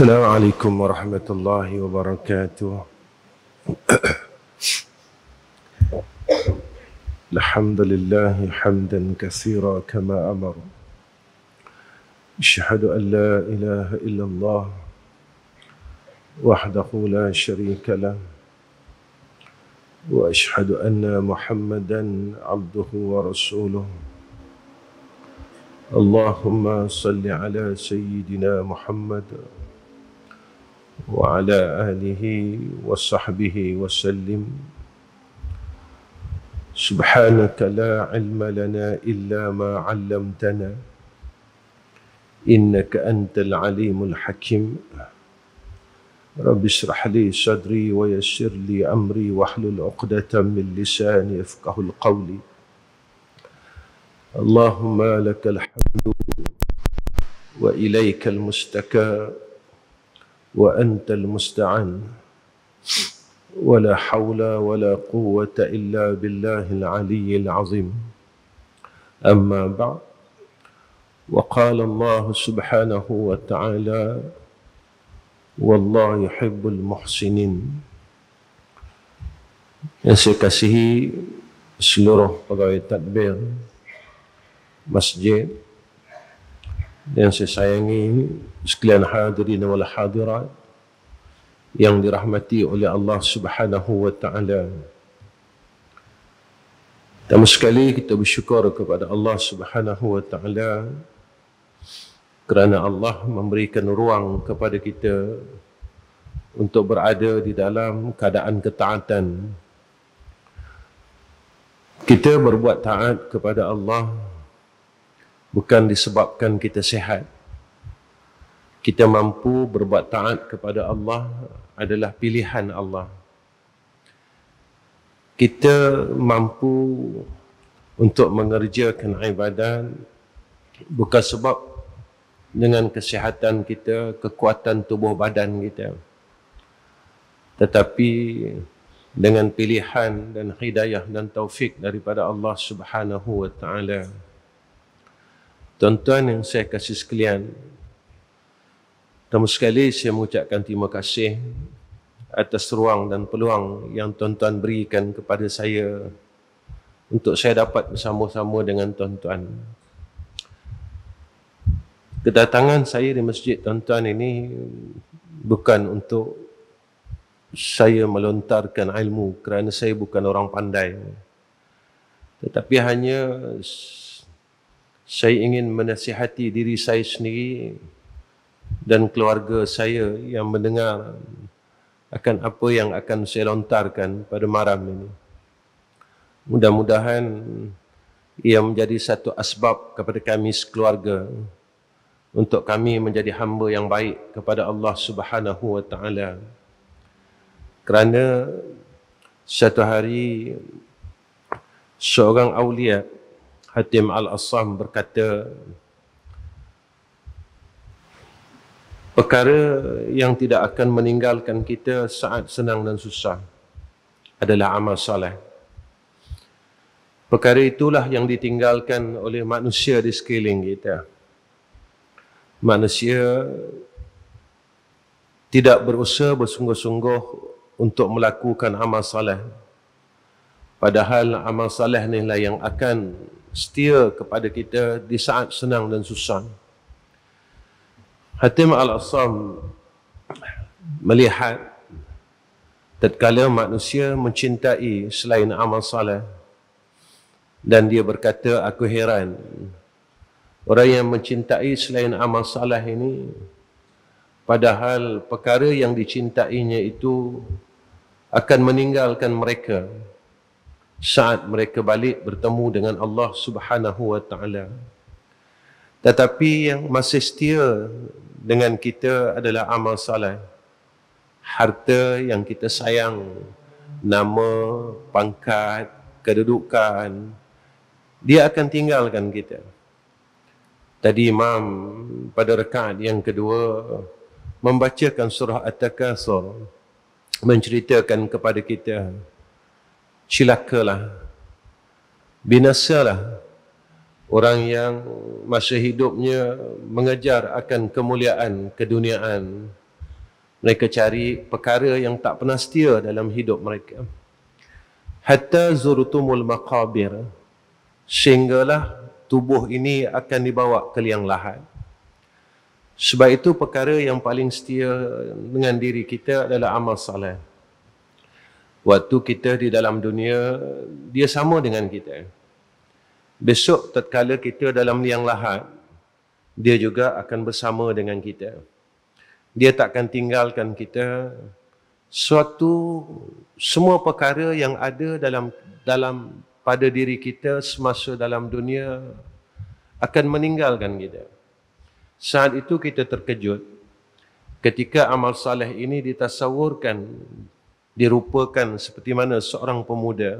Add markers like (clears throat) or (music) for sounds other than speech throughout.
السلام عليكم ورحمة الله وبركاته (clears throat) الحمد لله حمدا كثيرا كما أمر أشهد أن لا إله إلا الله وحده لا شريك له وأشهد أن محمدا عبده ورسوله اللهم صل على سيدنا محمد وعلى اله وصحبه وسلم سبحانك لا علم لنا الا ما علمتنا انك انت العليم الحكيم رب اشرح لي صدري ويسر لي امري واحلل عقده من لساني يفقه القول اللهم لك الحمد واليك المستكى وأنت المستعان ولا حول ولا قوة إلا بالله العلي العظيم أما بعد وقال الله سبحانه وتعالى والله يحب المحسنين yang saya kasihi seluruh pegawai tadbir masjid yang saya sayangi sekalian hadirin wal hadirat yang dirahmati oleh Allah Subhanahu wa taala. Tamu sekali kita bersyukur kepada Allah Subhanahu wa taala kerana Allah memberikan ruang kepada kita untuk berada di dalam keadaan ketaatan. Kita berbuat taat kepada Allah bukan disebabkan kita sehat kita mampu berbuat taat kepada Allah adalah pilihan Allah. Kita mampu untuk mengerjakan ibadat bukan sebab dengan kesihatan kita, kekuatan tubuh badan kita. Tetapi dengan pilihan dan hidayah dan taufik daripada Allah Subhanahu wa taala. Tuan-tuan yang saya kasih sekalian, Pertama sekali saya mengucapkan terima kasih atas ruang dan peluang yang tuan-tuan berikan kepada saya untuk saya dapat bersama-sama dengan tuan-tuan. Kedatangan saya di masjid tuan-tuan ini bukan untuk saya melontarkan ilmu kerana saya bukan orang pandai. Tetapi hanya saya ingin menasihati diri saya sendiri dan keluarga saya yang mendengar akan apa yang akan saya lontarkan pada malam ini. Mudah-mudahan ia menjadi satu asbab kepada kami sekeluarga untuk kami menjadi hamba yang baik kepada Allah Subhanahu wa taala. Kerana satu hari seorang aulia Hatim Al-Assam berkata, perkara yang tidak akan meninggalkan kita saat senang dan susah adalah amal soleh. Perkara itulah yang ditinggalkan oleh manusia di sekeliling kita. Manusia tidak berusaha bersungguh-sungguh untuk melakukan amal soleh. Padahal amal soleh inilah yang akan setia kepada kita di saat senang dan susah. Hatim al-Assam melihat tatkala manusia mencintai selain amal saleh dan dia berkata aku heran orang yang mencintai selain amal saleh ini padahal perkara yang dicintainya itu akan meninggalkan mereka saat mereka balik bertemu dengan Allah Subhanahu wa taala tetapi yang masih setia dengan kita adalah amal soleh. Harta yang kita sayang, nama, pangkat, kedudukan, dia akan tinggalkan kita. Tadi Imam pada rekat yang kedua membacakan surah At-Takasur menceritakan kepada kita silakalah binasalah orang yang masa hidupnya mengejar akan kemuliaan keduniaan mereka cari perkara yang tak pernah setia dalam hidup mereka hatta zurutumul maqabir sehinggalah tubuh ini akan dibawa ke liang lahat sebab itu perkara yang paling setia dengan diri kita adalah amal soleh waktu kita di dalam dunia dia sama dengan kita Besok tatkala kita dalam liang lahat, dia juga akan bersama dengan kita. Dia takkan tinggalkan kita. Suatu semua perkara yang ada dalam dalam pada diri kita semasa dalam dunia akan meninggalkan kita. Saat itu kita terkejut ketika amal saleh ini ditasawurkan dirupakan seperti mana seorang pemuda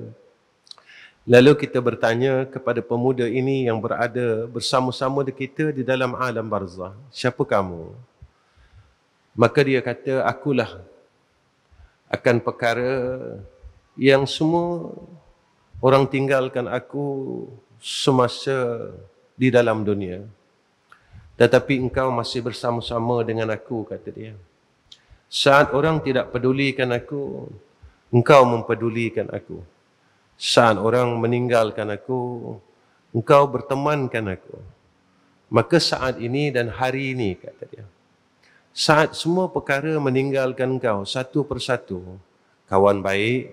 Lalu kita bertanya kepada pemuda ini yang berada bersama-sama dengan kita di dalam alam barzah. Siapa kamu? Maka dia kata, akulah akan perkara yang semua orang tinggalkan aku semasa di dalam dunia. Tetapi engkau masih bersama-sama dengan aku, kata dia. Saat orang tidak pedulikan aku, engkau mempedulikan aku. Saat orang meninggalkan aku, engkau bertemankan aku. Maka saat ini dan hari ini, kata dia. Saat semua perkara meninggalkan kau satu persatu, kawan baik,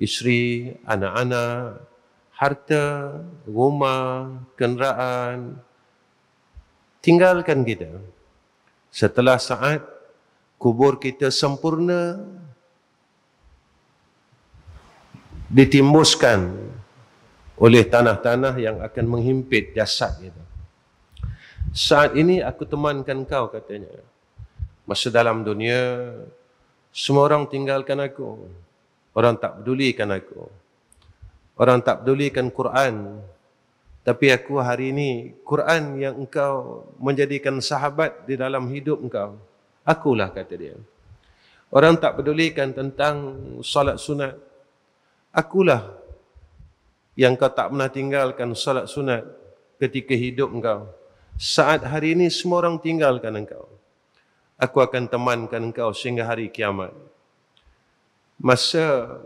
isteri, anak-anak, harta, rumah, kenderaan, tinggalkan kita. Setelah saat kubur kita sempurna, ditimbuskan oleh tanah-tanah yang akan menghimpit jasad itu. Saat ini aku temankan kau katanya. Masa dalam dunia, semua orang tinggalkan aku. Orang tak pedulikan aku. Orang tak pedulikan Quran. Tapi aku hari ini, Quran yang engkau menjadikan sahabat di dalam hidup engkau. Akulah kata dia. Orang tak pedulikan tentang salat sunat akulah yang kau tak pernah tinggalkan salat sunat ketika hidup engkau. Saat hari ini semua orang tinggalkan engkau. Aku akan temankan engkau sehingga hari kiamat. Masa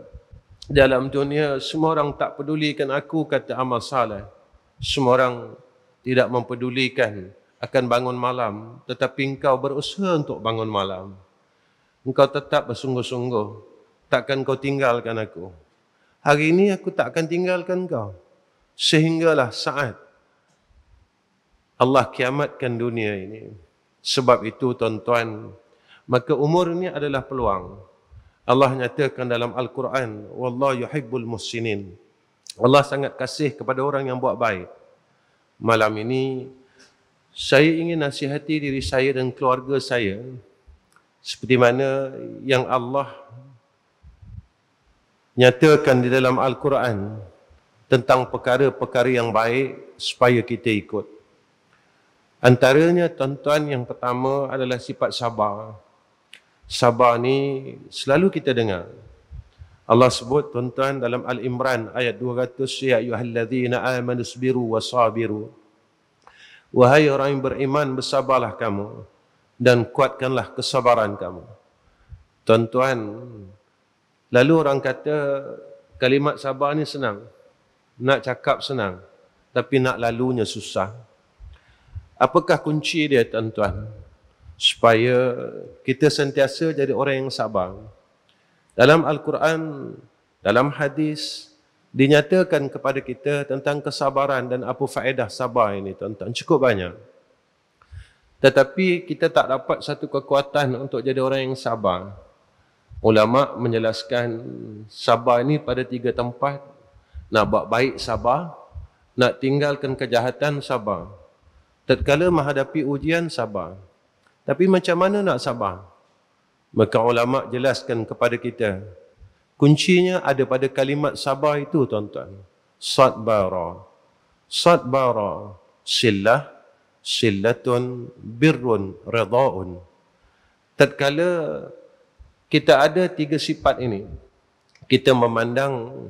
dalam dunia semua orang tak pedulikan aku kata amal salat. Semua orang tidak mempedulikan akan bangun malam tetapi engkau berusaha untuk bangun malam. Engkau tetap bersungguh-sungguh. Takkan kau tinggalkan aku hari ini aku tak akan tinggalkan kau sehinggalah saat Allah kiamatkan dunia ini. Sebab itu tuan-tuan, maka umur ini adalah peluang. Allah nyatakan dalam Al-Quran, Wallah yuhibbul muhsinin. Allah sangat kasih kepada orang yang buat baik. Malam ini, saya ingin nasihati diri saya dan keluarga saya seperti mana yang Allah nyatakan di dalam Al-Quran tentang perkara-perkara yang baik supaya kita ikut. Antaranya tuan-tuan yang pertama adalah sifat sabar. Sabar ni selalu kita dengar. Allah sebut tuan-tuan dalam Al-Imran ayat 200 ya ayyuhallazina amanu sabiru wasabiru. Wahai orang yang beriman bersabarlah kamu dan kuatkanlah kesabaran kamu. Tuan-tuan, Lalu orang kata kalimat sabar ni senang. Nak cakap senang. Tapi nak lalunya susah. Apakah kunci dia tuan-tuan? Supaya kita sentiasa jadi orang yang sabar. Dalam Al-Quran, dalam hadis, dinyatakan kepada kita tentang kesabaran dan apa faedah sabar ini tuan-tuan. Cukup banyak. Tetapi kita tak dapat satu kekuatan untuk jadi orang yang sabar ulama menjelaskan sabar ini pada tiga tempat nak buat baik sabar nak tinggalkan kejahatan sabar tatkala menghadapi ujian sabar tapi macam mana nak sabar maka ulama jelaskan kepada kita kuncinya ada pada kalimat sabar itu tuan-tuan sadbara sadbara sillah sillatun birrun ridaun tatkala kita ada tiga sifat ini. Kita memandang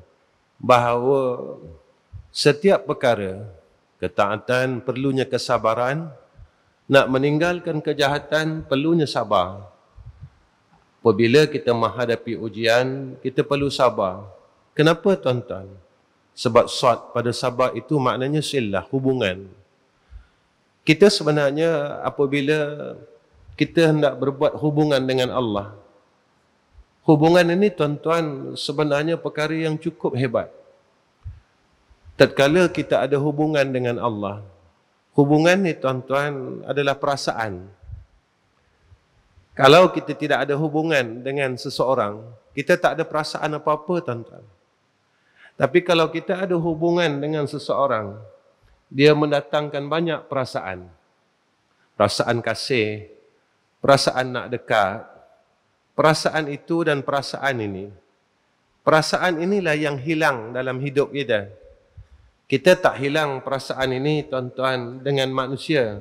bahawa setiap perkara, ketaatan perlunya kesabaran, nak meninggalkan kejahatan perlunya sabar. Apabila kita menghadapi ujian, kita perlu sabar. Kenapa tuan-tuan? Sebab suat pada sabar itu maknanya silah, hubungan. Kita sebenarnya apabila kita hendak berbuat hubungan dengan Allah, Hubungan ini tuan-tuan sebenarnya perkara yang cukup hebat. Tatkala kita ada hubungan dengan Allah, hubungan ini tuan-tuan adalah perasaan. Kalau kita tidak ada hubungan dengan seseorang, kita tak ada perasaan apa-apa tuan-tuan. Tapi kalau kita ada hubungan dengan seseorang, dia mendatangkan banyak perasaan. Perasaan kasih, perasaan nak dekat, perasaan itu dan perasaan ini. Perasaan inilah yang hilang dalam hidup kita. Kita tak hilang perasaan ini tuan-tuan dengan manusia.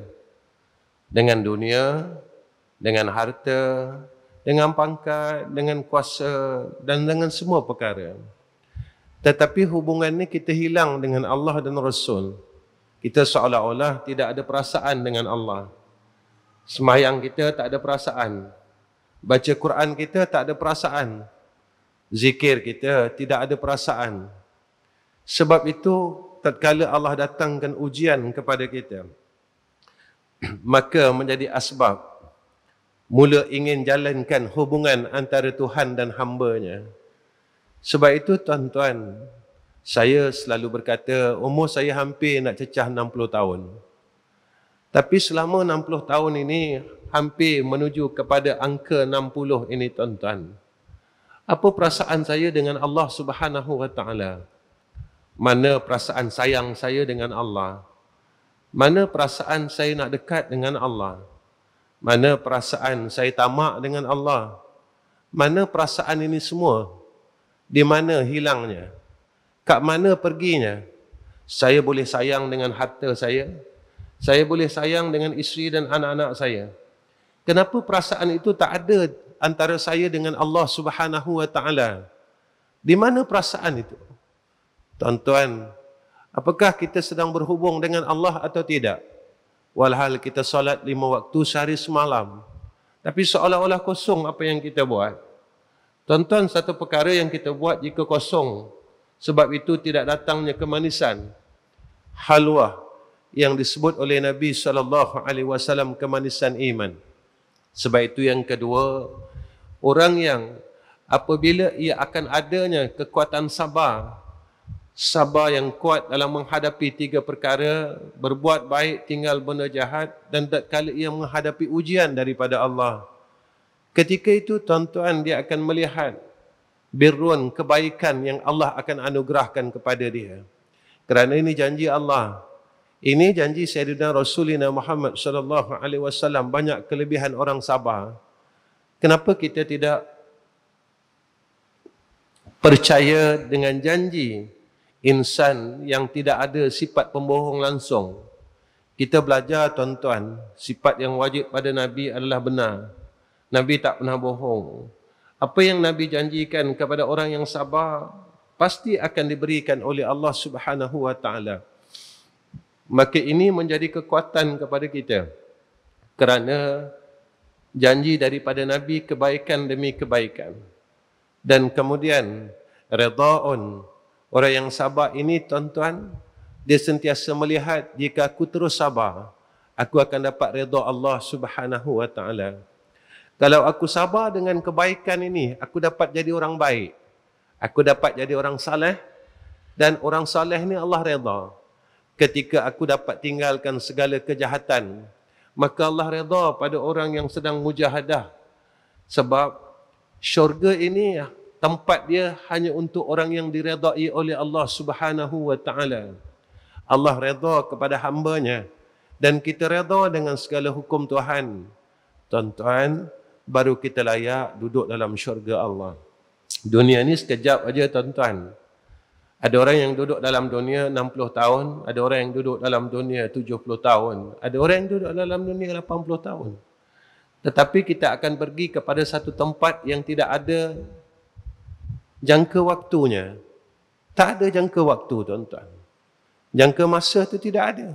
Dengan dunia, dengan harta, dengan pangkat, dengan kuasa dan dengan semua perkara. Tetapi hubungan ini kita hilang dengan Allah dan Rasul. Kita seolah-olah tidak ada perasaan dengan Allah. Semayang kita tak ada perasaan. Baca Quran kita tak ada perasaan. Zikir kita tidak ada perasaan. Sebab itu tatkala Allah datangkan ujian kepada kita (clears throat) maka menjadi asbab mula ingin jalankan hubungan antara Tuhan dan hamba-Nya. Sebab itu tuan-tuan, saya selalu berkata umur saya hampir nak cecah 60 tahun. Tapi selama 60 tahun ini hampir menuju kepada angka 60 ini tuan-tuan. Apa perasaan saya dengan Allah Subhanahu Wa Taala? Mana perasaan sayang saya dengan Allah? Mana perasaan saya nak dekat dengan Allah? Mana perasaan saya tamak dengan Allah? Mana perasaan ini semua? Di mana hilangnya? Kak mana perginya? Saya boleh sayang dengan harta saya? Saya boleh sayang dengan isteri dan anak-anak saya? Kenapa perasaan itu tak ada antara saya dengan Allah Subhanahu wa taala? Di mana perasaan itu? Tuan-tuan, apakah kita sedang berhubung dengan Allah atau tidak? Walhal kita solat lima waktu sehari semalam. Tapi seolah-olah kosong apa yang kita buat. Tuan-tuan, satu perkara yang kita buat jika kosong. Sebab itu tidak datangnya kemanisan. Halwa yang disebut oleh Nabi SAW kemanisan iman. Sebab itu yang kedua, orang yang apabila ia akan adanya kekuatan sabar, sabar yang kuat dalam menghadapi tiga perkara, berbuat baik tinggal benda jahat dan tak kala ia menghadapi ujian daripada Allah. Ketika itu tuan-tuan dia akan melihat birrun kebaikan yang Allah akan anugerahkan kepada dia. Kerana ini janji Allah. Ini janji Sayyidina Rasulina Muhammad sallallahu alaihi wasallam banyak kelebihan orang sabar. Kenapa kita tidak percaya dengan janji insan yang tidak ada sifat pembohong langsung? Kita belajar tuan-tuan, sifat yang wajib pada Nabi adalah benar. Nabi tak pernah bohong. Apa yang Nabi janjikan kepada orang yang sabar pasti akan diberikan oleh Allah Subhanahu wa taala. Maka ini menjadi kekuatan kepada kita. Kerana janji daripada Nabi kebaikan demi kebaikan. Dan kemudian redha'un. Orang yang sabar ini tuan-tuan, dia sentiasa melihat jika aku terus sabar, aku akan dapat reda Allah Subhanahu wa taala. Kalau aku sabar dengan kebaikan ini, aku dapat jadi orang baik. Aku dapat jadi orang saleh dan orang saleh ni Allah redha ketika aku dapat tinggalkan segala kejahatan maka Allah redha pada orang yang sedang mujahadah sebab syurga ini ya, tempat dia hanya untuk orang yang diredai oleh Allah Subhanahu wa taala Allah redha kepada hambanya dan kita redha dengan segala hukum Tuhan tuan-tuan baru kita layak duduk dalam syurga Allah dunia ni sekejap aja tuan-tuan ada orang yang duduk dalam dunia 60 tahun, ada orang yang duduk dalam dunia 70 tahun, ada orang yang duduk dalam dunia 80 tahun. Tetapi kita akan pergi kepada satu tempat yang tidak ada jangka waktunya. Tak ada jangka waktu, tuan-tuan. Jangka masa itu tidak ada.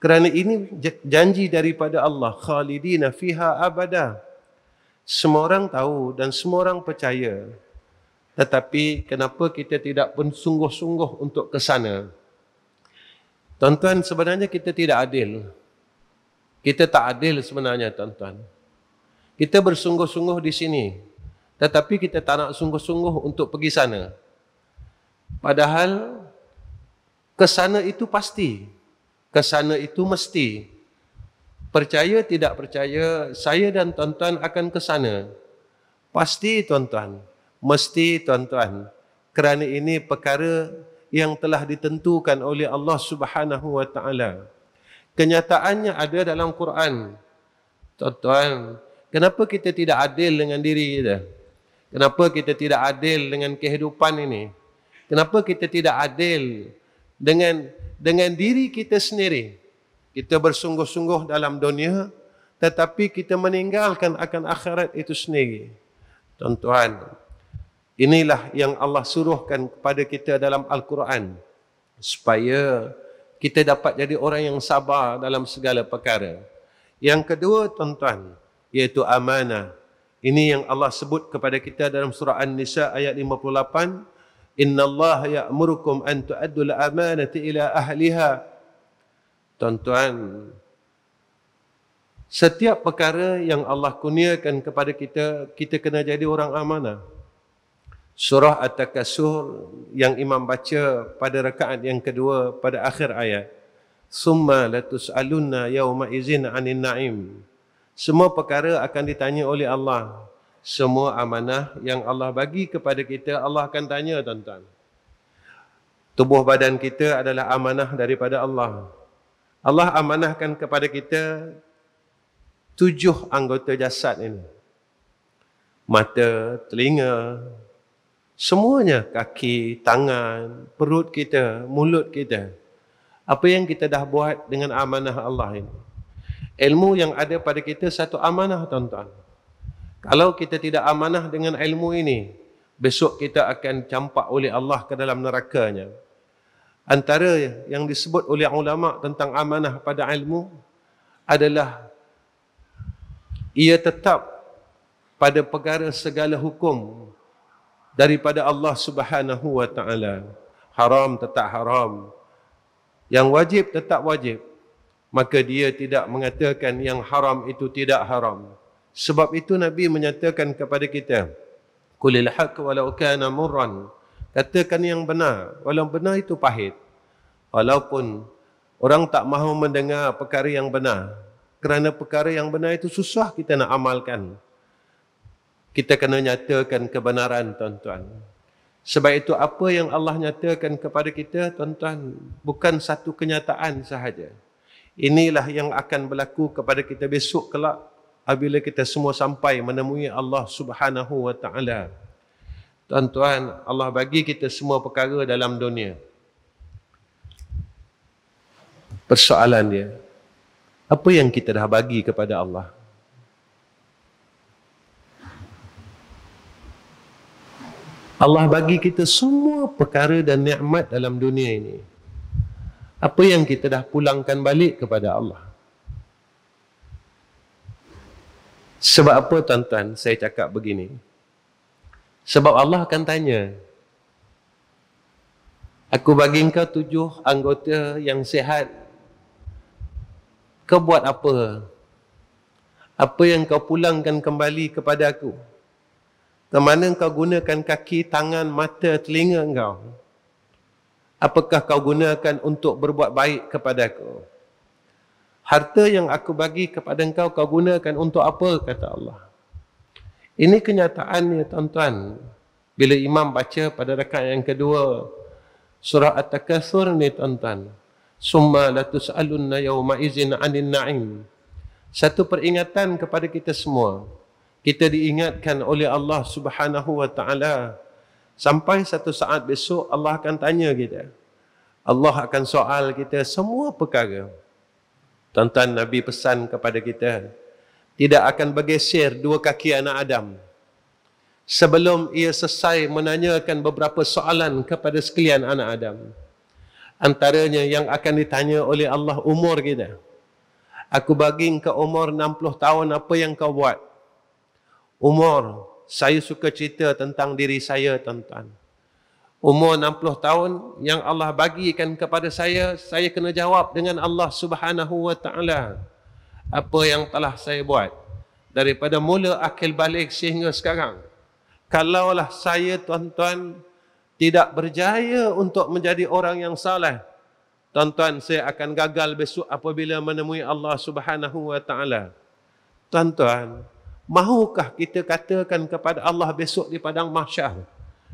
Kerana ini janji daripada Allah. Khalidina fiha abada. Semua orang tahu dan semua orang percaya tetapi kenapa kita tidak pun sungguh-sungguh untuk ke sana? Tuan-tuan, sebenarnya kita tidak adil. Kita tak adil sebenarnya, tuan-tuan. Kita bersungguh-sungguh di sini. Tetapi kita tak nak sungguh-sungguh untuk pergi sana. Padahal, ke sana itu pasti. Ke sana itu mesti. Percaya tidak percaya, saya dan tuan-tuan akan ke sana. Pasti, tuan-tuan. Mesti tuan-tuan, kerana ini perkara yang telah ditentukan oleh Allah Subhanahu wa taala. Kenyataannya ada dalam Quran. Tuan-tuan, kenapa kita tidak adil dengan diri kita? Kenapa kita tidak adil dengan kehidupan ini? Kenapa kita tidak adil dengan dengan diri kita sendiri? Kita bersungguh-sungguh dalam dunia tetapi kita meninggalkan akan akhirat itu sendiri. Tuan-tuan, Inilah yang Allah suruhkan kepada kita dalam Al-Quran supaya kita dapat jadi orang yang sabar dalam segala perkara. Yang kedua tuan-tuan iaitu amanah. Ini yang Allah sebut kepada kita dalam surah An-Nisa ayat 58. Inna Allah ya'murukum an tu'addul amanati ila ahliha. Tuan-tuan, setiap perkara yang Allah kurniakan kepada kita, kita kena jadi orang amanah surah At-Takasur yang imam baca pada rakaat yang kedua pada akhir ayat. Summa latus aluna yauma izin anin naim. Semua perkara akan ditanya oleh Allah. Semua amanah yang Allah bagi kepada kita, Allah akan tanya tuan Tubuh badan kita adalah amanah daripada Allah. Allah amanahkan kepada kita tujuh anggota jasad ini. Mata, telinga, semuanya kaki, tangan, perut kita, mulut kita. Apa yang kita dah buat dengan amanah Allah ini? Ilmu yang ada pada kita satu amanah tuan-tuan. Kalau kita tidak amanah dengan ilmu ini, besok kita akan campak oleh Allah ke dalam nerakanya. Antara yang disebut oleh ulama tentang amanah pada ilmu adalah ia tetap pada perkara segala hukum daripada Allah Subhanahu wa taala. Haram tetap haram. Yang wajib tetap wajib. Maka dia tidak mengatakan yang haram itu tidak haram. Sebab itu Nabi menyatakan kepada kita, "Qulil haqq walau kana murran." Katakan yang benar, walau benar itu pahit. Walaupun orang tak mahu mendengar perkara yang benar. Kerana perkara yang benar itu susah kita nak amalkan kita kena nyatakan kebenaran tuan-tuan. Sebab itu apa yang Allah nyatakan kepada kita tuan-tuan bukan satu kenyataan sahaja. Inilah yang akan berlaku kepada kita besok kelak apabila kita semua sampai menemui Allah Subhanahu wa taala. Tuan-tuan, Allah bagi kita semua perkara dalam dunia. Persoalan dia apa yang kita dah bagi kepada Allah? Allah bagi kita semua perkara dan nikmat dalam dunia ini. Apa yang kita dah pulangkan balik kepada Allah. Sebab apa tuan-tuan saya cakap begini? Sebab Allah akan tanya, Aku bagi engkau tujuh anggota yang sihat. Kau buat apa? Apa yang kau pulangkan kembali kepada aku? Aku dan mana kau gunakan kaki, tangan, mata, telinga engkau? Apakah kau gunakan untuk berbuat baik kepada aku? Harta yang aku bagi kepada engkau, kau gunakan untuk apa? Kata Allah. Ini kenyataannya tuan-tuan. Bila imam baca pada rakaat yang kedua, surah At-Takathur ni tuan-tuan. Summa latus'alunna yawma izin anil Satu peringatan kepada kita Semua kita diingatkan oleh Allah Subhanahu wa taala sampai satu saat besok Allah akan tanya kita Allah akan soal kita semua perkara tuan-tuan nabi pesan kepada kita tidak akan bergeser dua kaki anak Adam sebelum ia selesai menanyakan beberapa soalan kepada sekalian anak Adam antaranya yang akan ditanya oleh Allah umur kita aku bagi kau umur 60 tahun apa yang kau buat Umur, saya suka cerita tentang diri saya tuan-tuan. Umur 60 tahun yang Allah bagikan kepada saya, saya kena jawab dengan Allah Subhanahu wa taala apa yang telah saya buat daripada mula akil balik sehingga sekarang. Kalaulah saya tuan-tuan tidak berjaya untuk menjadi orang yang salah, tuan-tuan saya akan gagal besok apabila menemui Allah Subhanahu wa taala. Tuan-tuan, Mahukah kita katakan kepada Allah besok di padang mahsyar?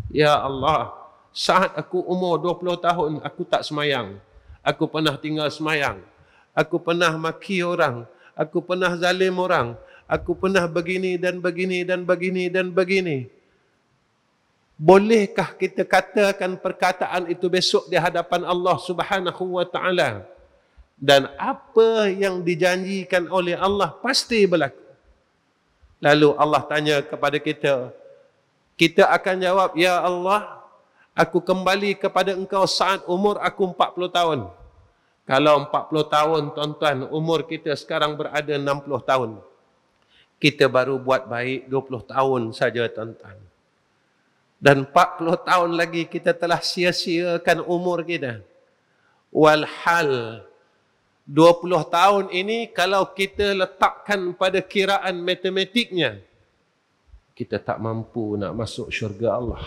Ya Allah, saat aku umur 20 tahun aku tak semayang. Aku pernah tinggal semayang. Aku pernah maki orang, aku pernah zalim orang, aku pernah begini dan begini dan begini dan begini. Bolehkah kita katakan perkataan itu besok di hadapan Allah Subhanahu wa taala? Dan apa yang dijanjikan oleh Allah pasti berlaku. Lalu Allah tanya kepada kita. Kita akan jawab, Ya Allah, aku kembali kepada engkau saat umur aku 40 tahun. Kalau 40 tahun, tuan-tuan, umur kita sekarang berada 60 tahun. Kita baru buat baik 20 tahun saja, tuan-tuan. Dan 40 tahun lagi kita telah sia-siakan umur kita. Walhal, 20 tahun ini kalau kita letakkan pada kiraan matematiknya kita tak mampu nak masuk syurga Allah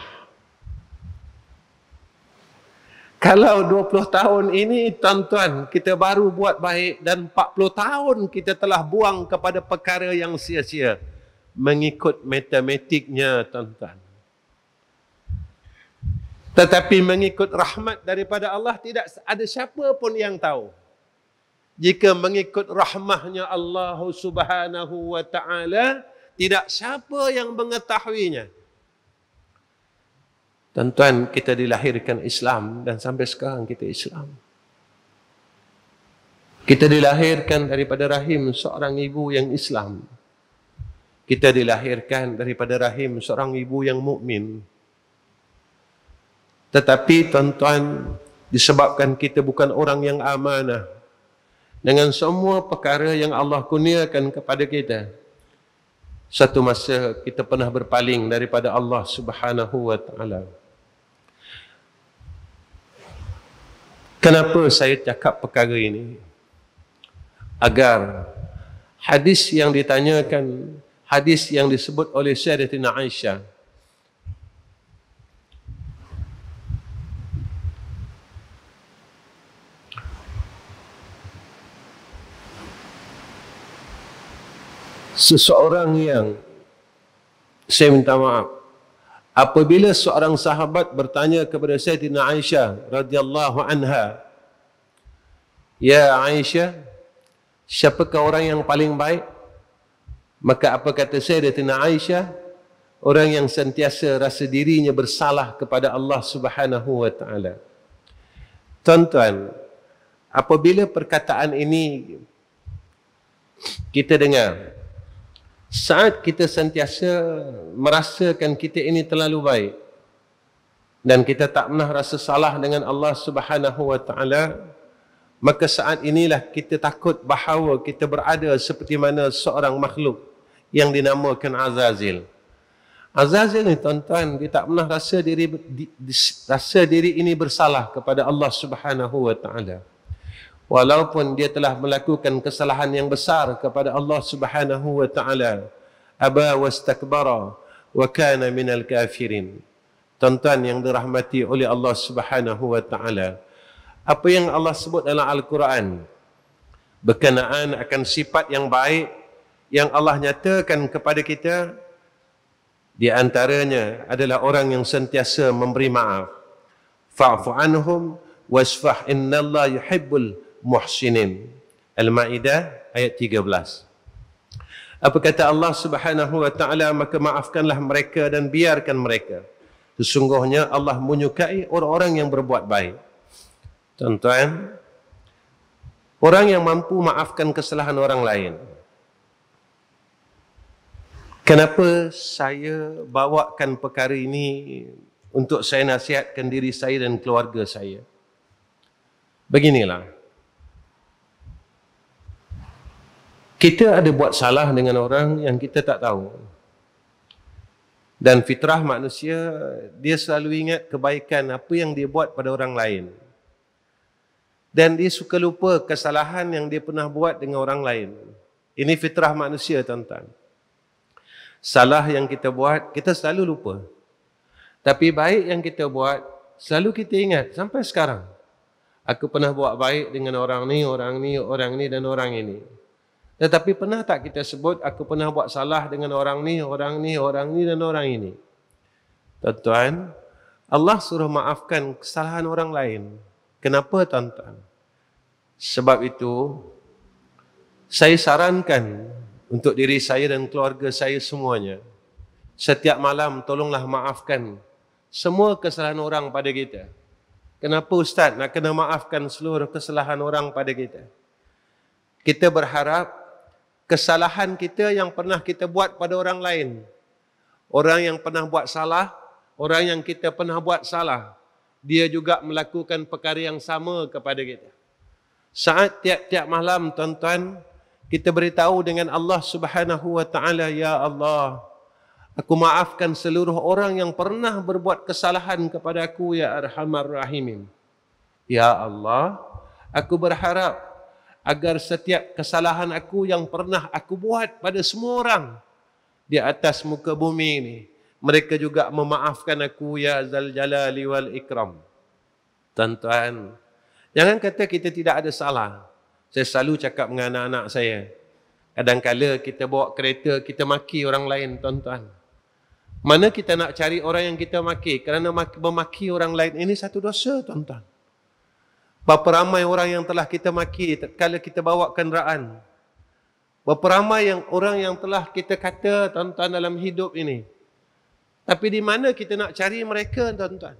kalau 20 tahun ini tuan-tuan kita baru buat baik dan 40 tahun kita telah buang kepada perkara yang sia-sia mengikut matematiknya tuan-tuan tetapi mengikut rahmat daripada Allah tidak ada siapa pun yang tahu jika mengikut rahmahnya Allah Subhanahu wa taala tidak siapa yang mengetahuinya tuan-tuan kita dilahirkan Islam dan sampai sekarang kita Islam kita dilahirkan daripada rahim seorang ibu yang Islam kita dilahirkan daripada rahim seorang ibu yang mukmin tetapi tuan-tuan disebabkan kita bukan orang yang amanah dengan semua perkara yang Allah kurniakan kepada kita. Satu masa kita pernah berpaling daripada Allah Subhanahu wa taala. Kenapa saya cakap perkara ini? Agar hadis yang ditanyakan, hadis yang disebut oleh Syaratina Aisyah, seseorang yang saya minta maaf apabila seorang sahabat bertanya kepada Sayyidina Aisyah radhiyallahu anha Ya Aisyah siapakah orang yang paling baik maka apa kata Sayyidina Aisyah orang yang sentiasa rasa dirinya bersalah kepada Allah Subhanahu wa taala Tuan-tuan apabila perkataan ini kita dengar saat kita sentiasa merasakan kita ini terlalu baik dan kita tak pernah rasa salah dengan Allah Subhanahu wa taala maka saat inilah kita takut bahawa kita berada seperti mana seorang makhluk yang dinamakan Azazil. Azazil ni tuan-tuan dia tak pernah rasa diri di, di, rasa diri ini bersalah kepada Allah Subhanahu wa taala walaupun dia telah melakukan kesalahan yang besar kepada Allah Subhanahu wa taala aba wastakbara wa kana minal kafirin tuan-tuan yang dirahmati oleh Allah Subhanahu wa taala apa yang Allah sebut dalam al-Quran berkenaan akan sifat yang baik yang Allah nyatakan kepada kita di antaranya adalah orang yang sentiasa memberi maaf fa'fu anhum wasfah innallaha yuhibbul muhsinin. Al-Maidah ayat 13. Apa kata Allah Subhanahu wa taala maka maafkanlah mereka dan biarkan mereka. Sesungguhnya Allah menyukai orang-orang yang berbuat baik. Tuan-tuan, orang yang mampu maafkan kesalahan orang lain. Kenapa saya bawakan perkara ini untuk saya nasihatkan diri saya dan keluarga saya? Beginilah. kita ada buat salah dengan orang yang kita tak tahu. Dan fitrah manusia, dia selalu ingat kebaikan apa yang dia buat pada orang lain. Dan dia suka lupa kesalahan yang dia pernah buat dengan orang lain. Ini fitrah manusia, tuan-tuan. Salah yang kita buat, kita selalu lupa. Tapi baik yang kita buat, selalu kita ingat sampai sekarang. Aku pernah buat baik dengan orang ni, orang ni, orang ni dan orang ini. Tetapi pernah tak kita sebut aku pernah buat salah dengan orang ni, orang ni, orang ni dan orang ini. Tuan-tuan, Allah suruh maafkan kesalahan orang lain. Kenapa tuan-tuan? Sebab itu saya sarankan untuk diri saya dan keluarga saya semuanya. Setiap malam tolonglah maafkan semua kesalahan orang pada kita. Kenapa ustaz nak kena maafkan seluruh kesalahan orang pada kita? Kita berharap kesalahan kita yang pernah kita buat pada orang lain. Orang yang pernah buat salah, orang yang kita pernah buat salah, dia juga melakukan perkara yang sama kepada kita. Saat tiap-tiap malam tuan-tuan, kita beritahu dengan Allah Subhanahu wa taala, ya Allah, aku maafkan seluruh orang yang pernah berbuat kesalahan kepada aku ya arhamar rahimin. Ya Allah, aku berharap agar setiap kesalahan aku yang pernah aku buat pada semua orang di atas muka bumi ini, mereka juga memaafkan aku ya zal jalali wal ikram. Tuan-tuan, jangan kata kita tidak ada salah. Saya selalu cakap dengan anak-anak saya, kala kita bawa kereta, kita maki orang lain, tuan-tuan. Mana kita nak cari orang yang kita maki? Kerana memaki orang lain ini satu dosa, tuan-tuan. Berapa ramai orang yang telah kita maki kalau kita bawa kenderaan. Berapa ramai yang orang yang telah kita kata tuan-tuan dalam hidup ini. Tapi di mana kita nak cari mereka tuan-tuan?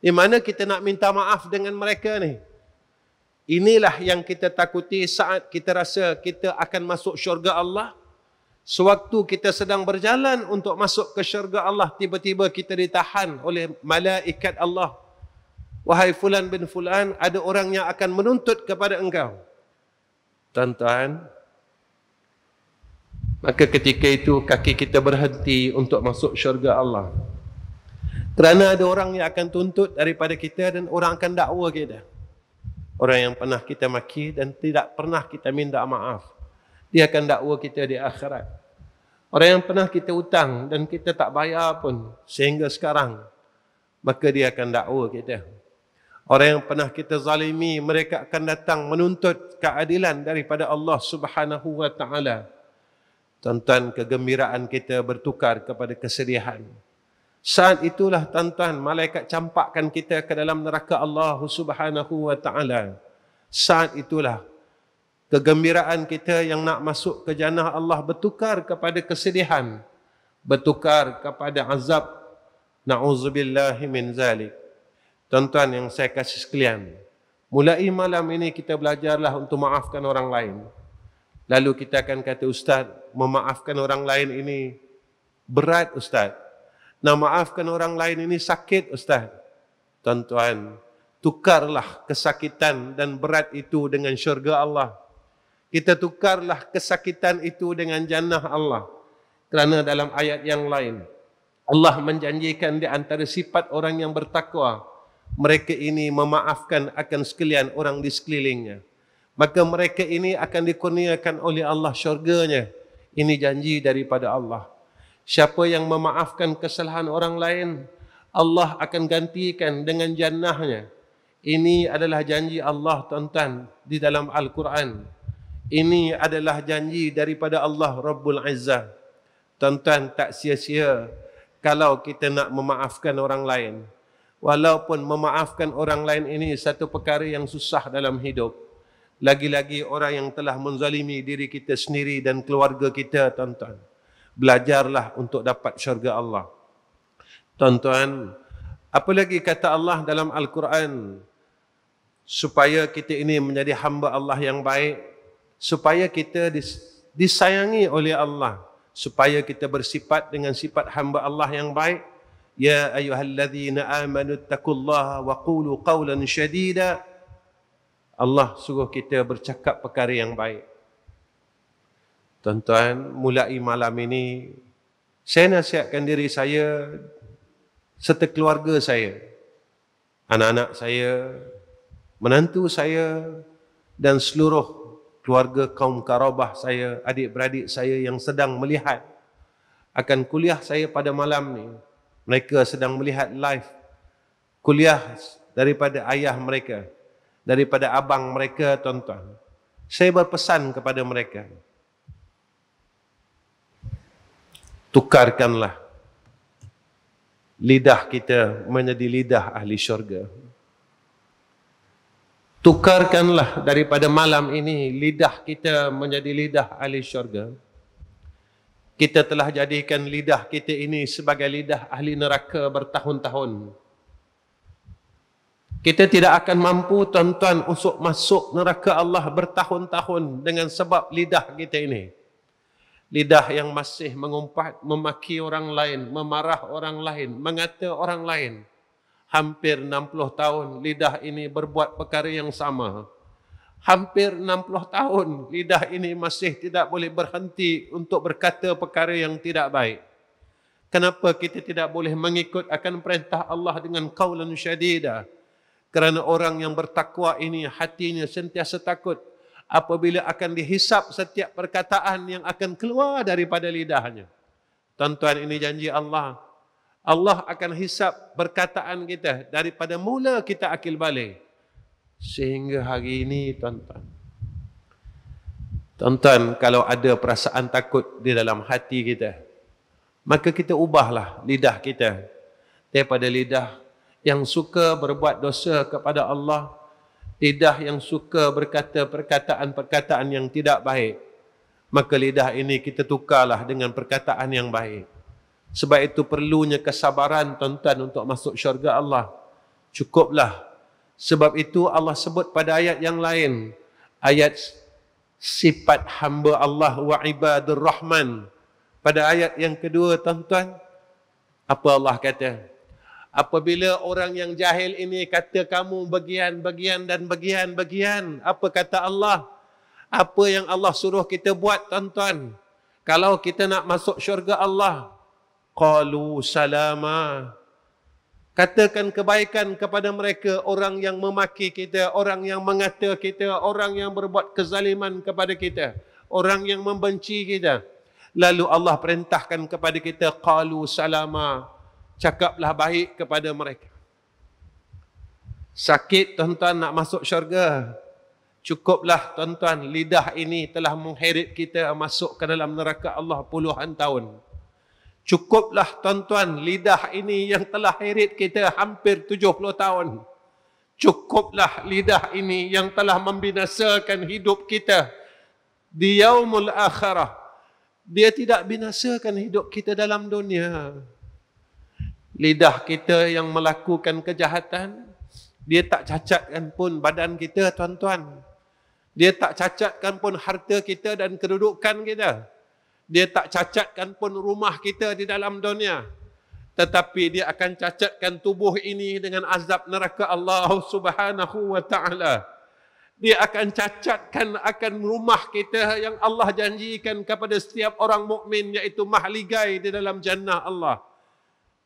Di mana kita nak minta maaf dengan mereka ni? Inilah yang kita takuti saat kita rasa kita akan masuk syurga Allah. Sewaktu kita sedang berjalan untuk masuk ke syurga Allah, tiba-tiba kita ditahan oleh malaikat Allah. Wahai Fulan bin Fulan, ada orang yang akan menuntut kepada engkau. Tuan-tuan, maka ketika itu kaki kita berhenti untuk masuk syurga Allah. Kerana ada orang yang akan tuntut daripada kita dan orang akan dakwa kita. Orang yang pernah kita maki dan tidak pernah kita minta maaf. Dia akan dakwa kita di akhirat. Orang yang pernah kita utang dan kita tak bayar pun sehingga sekarang. Maka dia akan dakwa kita. Kita. Orang yang pernah kita zalimi, mereka akan datang menuntut keadilan daripada Allah Subhanahu wa taala. tuan kegembiraan kita bertukar kepada kesedihan. Saat itulah tuan malaikat campakkan kita ke dalam neraka Allah Subhanahu wa taala. Saat itulah kegembiraan kita yang nak masuk ke jannah Allah bertukar kepada kesedihan, bertukar kepada azab. Nauzubillahi min zalik. Tuan-tuan yang saya kasih sekalian, mulai malam ini kita belajarlah untuk maafkan orang lain. Lalu kita akan kata, Ustaz, memaafkan orang lain ini berat, Ustaz. Nah, maafkan orang lain ini sakit, Ustaz. Tuan-tuan, tukarlah kesakitan dan berat itu dengan syurga Allah. Kita tukarlah kesakitan itu dengan jannah Allah. Kerana dalam ayat yang lain, Allah menjanjikan di antara sifat orang yang bertakwa, mereka ini memaafkan akan sekalian orang di sekelilingnya. Maka mereka ini akan dikurniakan oleh Allah syurganya. Ini janji daripada Allah. Siapa yang memaafkan kesalahan orang lain, Allah akan gantikan dengan jannahnya. Ini adalah janji Allah tuan-tuan di dalam Al-Quran. Ini adalah janji daripada Allah Rabbul Izzah. Tuan-tuan tak sia-sia kalau kita nak memaafkan orang lain walaupun memaafkan orang lain ini satu perkara yang susah dalam hidup lagi-lagi orang yang telah menzalimi diri kita sendiri dan keluarga kita tuan-tuan belajarlah untuk dapat syurga Allah tuan-tuan apa lagi kata Allah dalam al-Quran supaya kita ini menjadi hamba Allah yang baik supaya kita disayangi oleh Allah supaya kita bersifat dengan sifat hamba Allah yang baik يا ايها الذين آمنوا اتقوا الله وقولوا قولا شديدا Allah suruh kita bercakap perkara yang baik. Tuan-tuan, mulai malam ini, saya nasihatkan diri saya serta keluarga saya, anak-anak saya, menantu saya dan seluruh keluarga kaum karabah saya, adik-beradik saya yang sedang melihat akan kuliah saya pada malam ini. Mereka sedang melihat live kuliah daripada ayah mereka, daripada abang mereka, tuan-tuan. Saya berpesan kepada mereka. Tukarkanlah lidah kita menjadi lidah ahli syurga. Tukarkanlah daripada malam ini lidah kita menjadi lidah ahli syurga kita telah jadikan lidah kita ini sebagai lidah ahli neraka bertahun-tahun. Kita tidak akan mampu tuan-tuan untuk masuk neraka Allah bertahun-tahun dengan sebab lidah kita ini. Lidah yang masih mengumpat, memaki orang lain, memarah orang lain, mengata orang lain. Hampir 60 tahun lidah ini berbuat perkara yang Sama hampir 60 tahun lidah ini masih tidak boleh berhenti untuk berkata perkara yang tidak baik. Kenapa kita tidak boleh mengikut akan perintah Allah dengan kaulan syadida? Kerana orang yang bertakwa ini hatinya sentiasa takut apabila akan dihisap setiap perkataan yang akan keluar daripada lidahnya. Tuan-tuan ini janji Allah. Allah akan hisap perkataan kita daripada mula kita akil balik sehingga hari ini tuan-tuan. Tuan-tuan, kalau ada perasaan takut di dalam hati kita, maka kita ubahlah lidah kita daripada lidah yang suka berbuat dosa kepada Allah, lidah yang suka berkata perkataan-perkataan yang tidak baik, maka lidah ini kita tukarlah dengan perkataan yang baik. Sebab itu perlunya kesabaran tuan-tuan untuk masuk syurga Allah. Cukuplah sebab itu Allah sebut pada ayat yang lain. Ayat sifat hamba Allah wa ibadur rahman. Pada ayat yang kedua, tuan-tuan, apa Allah kata? Apabila orang yang jahil ini kata kamu bagian, bagian dan bagian, bagian. Apa kata Allah? Apa yang Allah suruh kita buat, tuan-tuan? Kalau kita nak masuk syurga Allah, Qalu salamah. Katakan kebaikan kepada mereka orang yang memaki kita, orang yang mengata kita, orang yang berbuat kezaliman kepada kita, orang yang membenci kita. Lalu Allah perintahkan kepada kita qalu salama. Cakaplah baik kepada mereka. Sakit tuan-tuan nak masuk syurga. Cukuplah tuan-tuan lidah ini telah mengheret kita masuk ke dalam neraka Allah puluhan tahun. Cukuplah tuan-tuan lidah ini yang telah herit kita hampir 70 tahun. Cukuplah lidah ini yang telah membinasakan hidup kita di yaumul akhirah. Dia tidak binasakan hidup kita dalam dunia. Lidah kita yang melakukan kejahatan, dia tak cacatkan pun badan kita tuan-tuan. Dia tak cacatkan pun harta kita dan kedudukan kita. Kita dia tak cacatkan pun rumah kita di dalam dunia tetapi dia akan cacatkan tubuh ini dengan azab neraka Allah Subhanahu wa taala dia akan cacatkan akan rumah kita yang Allah janjikan kepada setiap orang mukmin iaitu mahligai di dalam jannah Allah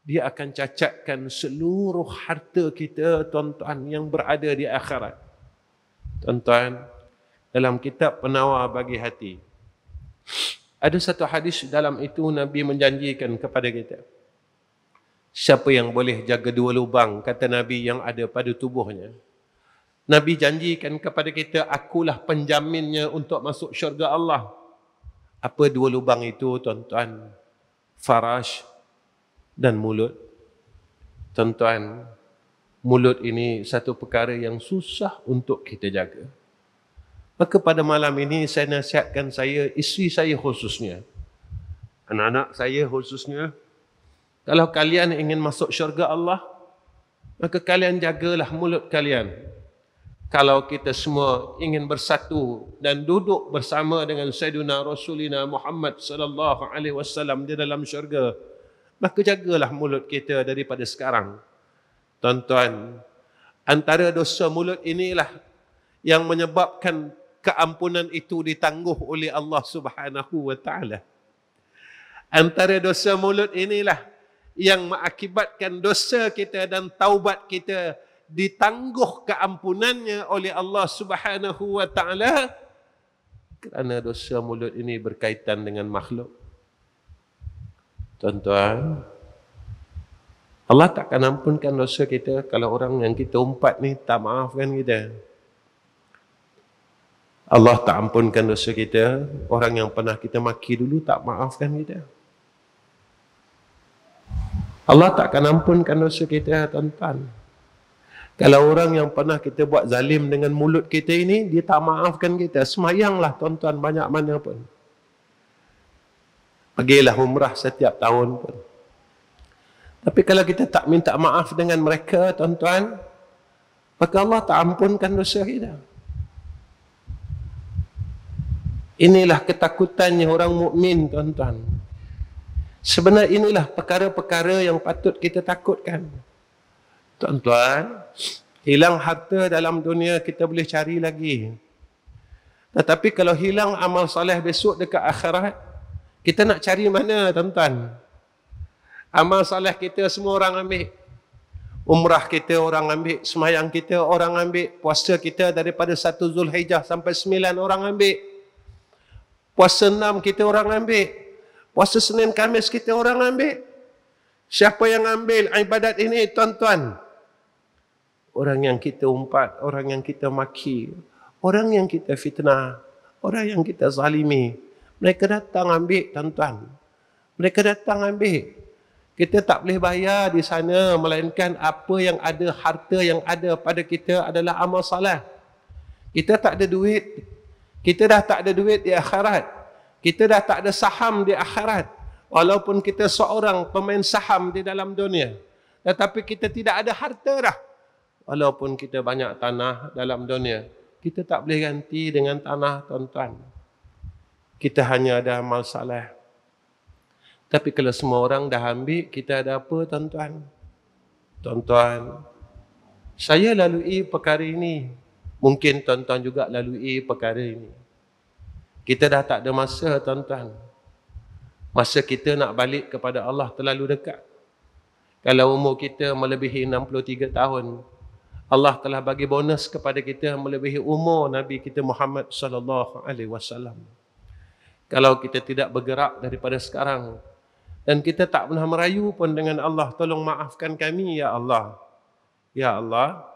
dia akan cacatkan seluruh harta kita tuan-tuan yang berada di akhirat tuan-tuan dalam kitab penawar bagi hati ada satu hadis dalam itu Nabi menjanjikan kepada kita. Siapa yang boleh jaga dua lubang, kata Nabi yang ada pada tubuhnya. Nabi janjikan kepada kita, akulah penjaminnya untuk masuk syurga Allah. Apa dua lubang itu, tuan-tuan? Farash dan mulut. Tuan-tuan, mulut ini satu perkara yang susah untuk kita jaga. Maka pada malam ini saya nasihatkan saya, isteri saya khususnya. Anak-anak saya khususnya. Kalau kalian ingin masuk syurga Allah, maka kalian jagalah mulut kalian. Kalau kita semua ingin bersatu dan duduk bersama dengan Sayyidina Rasulina Muhammad sallallahu alaihi wasallam di dalam syurga, maka jagalah mulut kita daripada sekarang. Tuan-tuan, antara dosa mulut inilah yang menyebabkan keampunan itu ditangguh oleh Allah Subhanahu wa taala. Antara dosa mulut inilah yang mengakibatkan dosa kita dan taubat kita ditangguh keampunannya oleh Allah Subhanahu wa taala kerana dosa mulut ini berkaitan dengan makhluk. Tuan-tuan, Allah takkan ampunkan dosa kita kalau orang yang kita umpat ni tak maafkan kita. Allah tak ampunkan dosa kita. Orang yang pernah kita maki dulu tak maafkan kita. Allah tak akan ampunkan dosa kita, tuan-tuan. Kalau orang yang pernah kita buat zalim dengan mulut kita ini, dia tak maafkan kita. Semayanglah, tuan-tuan, banyak mana pun. Pergilah umrah setiap tahun pun. Tapi kalau kita tak minta maaf dengan mereka, tuan-tuan, maka Allah tak ampunkan dosa kita. Inilah ketakutannya orang mukmin tuan-tuan. Sebenarnya inilah perkara-perkara yang patut kita takutkan. Tuan-tuan, hilang harta dalam dunia kita boleh cari lagi. Tetapi kalau hilang amal soleh besok dekat akhirat, kita nak cari mana tuan-tuan? Amal soleh kita semua orang ambil. Umrah kita orang ambil, semayang kita orang ambil, puasa kita daripada satu Zulhijjah sampai sembilan orang ambil. Puasa enam kita orang ambil. Puasa Senin Kamis kita orang ambil. Siapa yang ambil ibadat ini tuan-tuan? Orang yang kita umpat, orang yang kita maki, orang yang kita fitnah, orang yang kita zalimi. Mereka datang ambil tuan-tuan. Mereka datang ambil. Kita tak boleh bayar di sana melainkan apa yang ada harta yang ada pada kita adalah amal salah. Kita tak ada duit, kita dah tak ada duit di akhirat. Kita dah tak ada saham di akhirat. Walaupun kita seorang pemain saham di dalam dunia. Tetapi kita tidak ada harta dah. Walaupun kita banyak tanah dalam dunia. Kita tak boleh ganti dengan tanah tuan-tuan. Kita hanya ada amal salah. Tapi kalau semua orang dah ambil, kita ada apa tuan-tuan? Tuan-tuan, saya lalui perkara ini. Mungkin tuan-tuan juga lalui perkara ini. Kita dah tak ada masa tuan-tuan. Masa kita nak balik kepada Allah terlalu dekat. Kalau umur kita melebihi 63 tahun, Allah telah bagi bonus kepada kita melebihi umur Nabi kita Muhammad sallallahu alaihi wasallam. Kalau kita tidak bergerak daripada sekarang dan kita tak pernah merayu pun dengan Allah, tolong maafkan kami ya Allah. Ya Allah,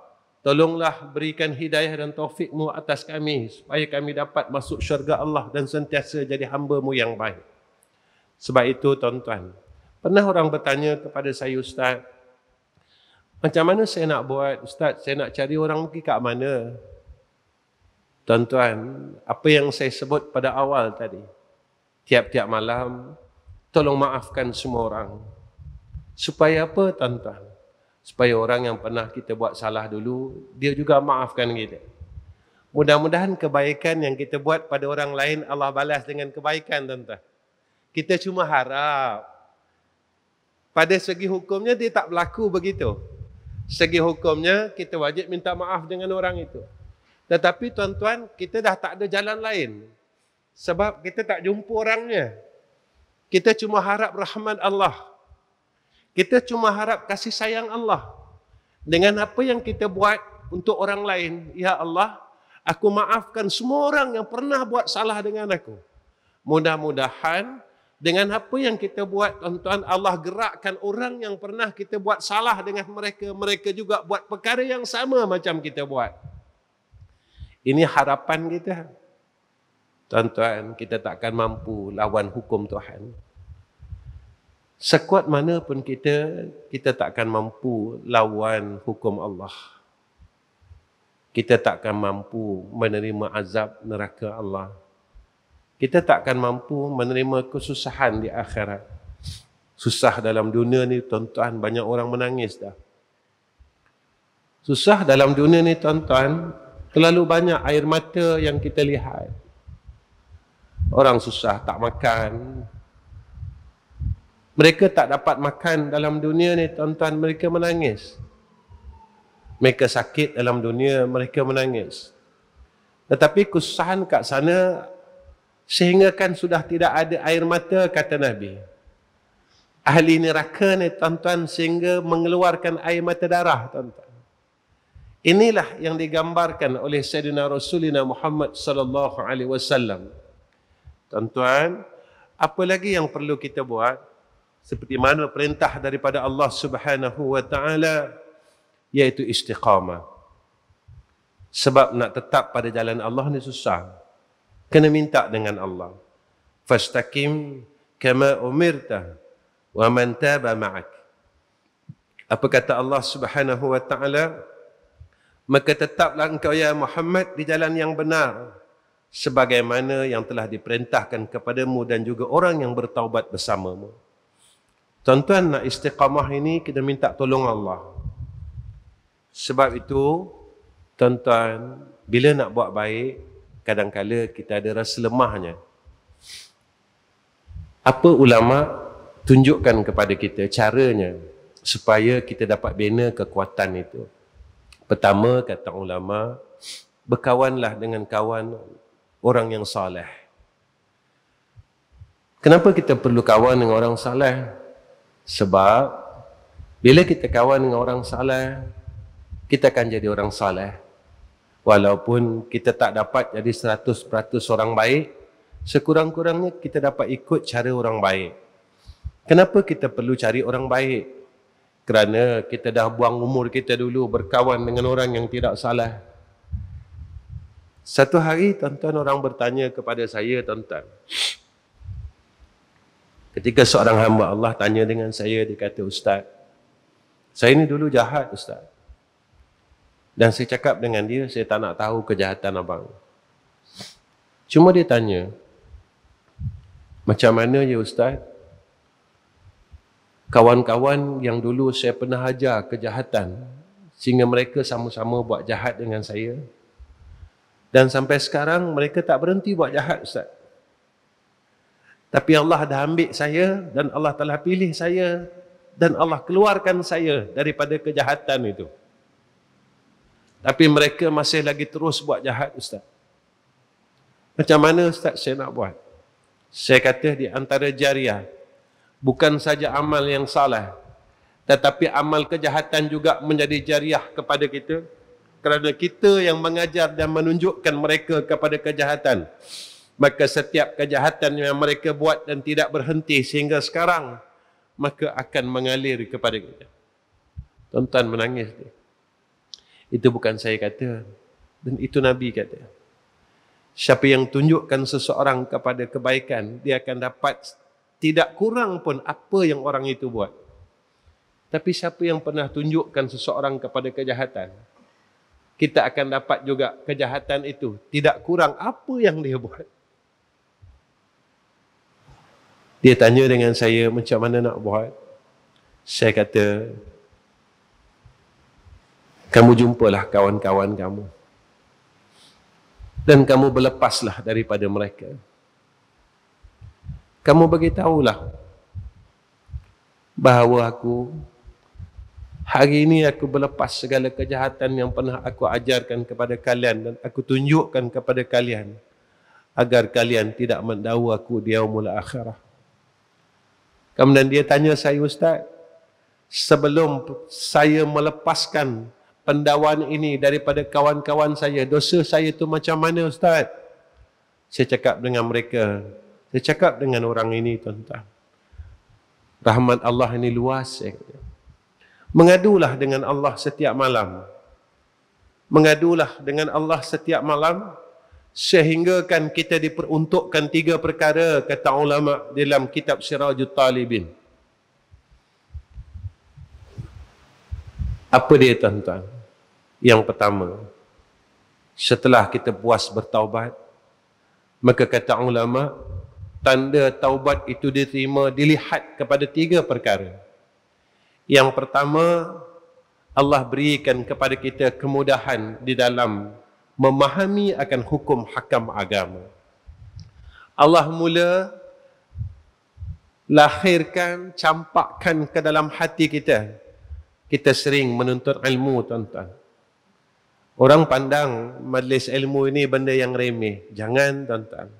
Tolonglah berikan hidayah dan taufikmu atas kami supaya kami dapat masuk syurga Allah dan sentiasa jadi hamba-Mu yang baik. Sebab itu tuan-tuan, pernah orang bertanya kepada saya ustaz, macam mana saya nak buat ustaz, saya nak cari orang pergi kat mana? Tuan-tuan, apa yang saya sebut pada awal tadi, tiap-tiap malam tolong maafkan semua orang. Supaya apa tuan-tuan? supaya orang yang pernah kita buat salah dulu dia juga maafkan kita. Mudah-mudahan kebaikan yang kita buat pada orang lain Allah balas dengan kebaikan tuan-tuan. Kita cuma harap pada segi hukumnya dia tak berlaku begitu. Segi hukumnya kita wajib minta maaf dengan orang itu. Tetapi tuan-tuan kita dah tak ada jalan lain. Sebab kita tak jumpa orangnya. Kita cuma harap rahmat Allah. Kita cuma harap kasih sayang Allah. Dengan apa yang kita buat untuk orang lain, ya Allah, aku maafkan semua orang yang pernah buat salah dengan aku. Mudah-mudahan dengan apa yang kita buat, tuan-tuan, Allah gerakkan orang yang pernah kita buat salah dengan mereka, mereka juga buat perkara yang sama macam kita buat. Ini harapan kita. Tuan-tuan, kita takkan mampu lawan hukum Tuhan. Sekuat mana pun kita, kita takkan mampu lawan hukum Allah. Kita takkan mampu menerima azab neraka Allah. Kita takkan mampu menerima kesusahan di akhirat. Susah dalam dunia ni tuan-tuan, banyak orang menangis dah. Susah dalam dunia ni tuan-tuan, terlalu banyak air mata yang kita lihat. Orang susah tak makan, mereka tak dapat makan dalam dunia ni tuan-tuan mereka menangis. Mereka sakit dalam dunia mereka menangis. Tetapi kesusahan kat sana sehinggakan sudah tidak ada air mata kata Nabi. Ahli neraka ni tuan-tuan sehingga mengeluarkan air mata darah tuan-tuan. Inilah yang digambarkan oleh Sayyidina Rasulina Muhammad sallallahu alaihi wasallam. Tuan-tuan, apa lagi yang perlu kita buat? seperti mana perintah daripada Allah Subhanahu wa taala iaitu istiqamah. Sebab nak tetap pada jalan Allah ni susah. Kena minta dengan Allah. Fastaqim kama umirta wa man taba ma'ak. Apa kata Allah Subhanahu wa taala? Maka tetaplah engkau ya Muhammad di jalan yang benar sebagaimana yang telah diperintahkan kepadamu dan juga orang yang bertaubat bersamamu. Tuan-tuan nak istiqamah ini kita minta tolong Allah. Sebab itu tuan-tuan bila nak buat baik kadang kadangkala kita ada rasa lemahnya. Apa ulama tunjukkan kepada kita caranya supaya kita dapat bina kekuatan itu. Pertama kata ulama berkawanlah dengan kawan orang yang soleh. Kenapa kita perlu kawan dengan orang soleh? Sebab bila kita kawan dengan orang salah, kita akan jadi orang salah. Walaupun kita tak dapat jadi 100% orang baik, sekurang-kurangnya kita dapat ikut cara orang baik. Kenapa kita perlu cari orang baik? Kerana kita dah buang umur kita dulu berkawan dengan orang yang tidak salah. Satu hari tuan-tuan orang bertanya kepada saya tuan-tuan. Ketika seorang hamba Allah tanya dengan saya, dia kata, Ustaz, saya ni dulu jahat, Ustaz. Dan saya cakap dengan dia, saya tak nak tahu kejahatan abang. Cuma dia tanya, macam mana ya Ustaz? Kawan-kawan yang dulu saya pernah ajar kejahatan sehingga mereka sama-sama buat jahat dengan saya dan sampai sekarang mereka tak berhenti buat jahat Ustaz. Tapi Allah dah ambil saya dan Allah telah pilih saya dan Allah keluarkan saya daripada kejahatan itu. Tapi mereka masih lagi terus buat jahat Ustaz. Macam mana Ustaz saya nak buat? Saya kata di antara jariah, bukan saja amal yang salah, tetapi amal kejahatan juga menjadi jariah kepada kita kerana kita yang mengajar dan menunjukkan mereka kepada kejahatan. Kejahatan maka setiap kejahatan yang mereka buat dan tidak berhenti sehingga sekarang maka akan mengalir kepada kita. Tuan-tuan menangis tu. Itu bukan saya kata dan itu Nabi kata. Siapa yang tunjukkan seseorang kepada kebaikan, dia akan dapat tidak kurang pun apa yang orang itu buat. Tapi siapa yang pernah tunjukkan seseorang kepada kejahatan, kita akan dapat juga kejahatan itu tidak kurang apa yang dia buat. Dia tanya dengan saya macam mana nak buat. Saya kata, kamu jumpalah kawan-kawan kamu. Dan kamu berlepaslah daripada mereka. Kamu beritahulah bahawa aku hari ini aku berlepas segala kejahatan yang pernah aku ajarkan kepada kalian dan aku tunjukkan kepada kalian agar kalian tidak mendawa aku di awal akhirah. Kemudian dia tanya saya Ustaz, sebelum saya melepaskan pendawan ini daripada kawan-kawan saya, dosa saya itu macam mana Ustaz? Saya cakap dengan mereka, saya cakap dengan orang ini tuan-tuan. Rahmat Allah ini luas. Eh. Mengadulah dengan Allah setiap malam. Mengadulah dengan Allah setiap malam sehinggakan kita diperuntukkan tiga perkara kata ulama dalam kitab Sirajul Talibin. Apa dia tuan-tuan? Yang pertama, setelah kita puas bertaubat, maka kata ulama tanda taubat itu diterima dilihat kepada tiga perkara. Yang pertama, Allah berikan kepada kita kemudahan di dalam memahami akan hukum hakam agama. Allah mula lahirkan, campakkan ke dalam hati kita. Kita sering menuntut ilmu, tuan-tuan. Orang pandang majlis ilmu ini benda yang remeh. Jangan, tuan-tuan.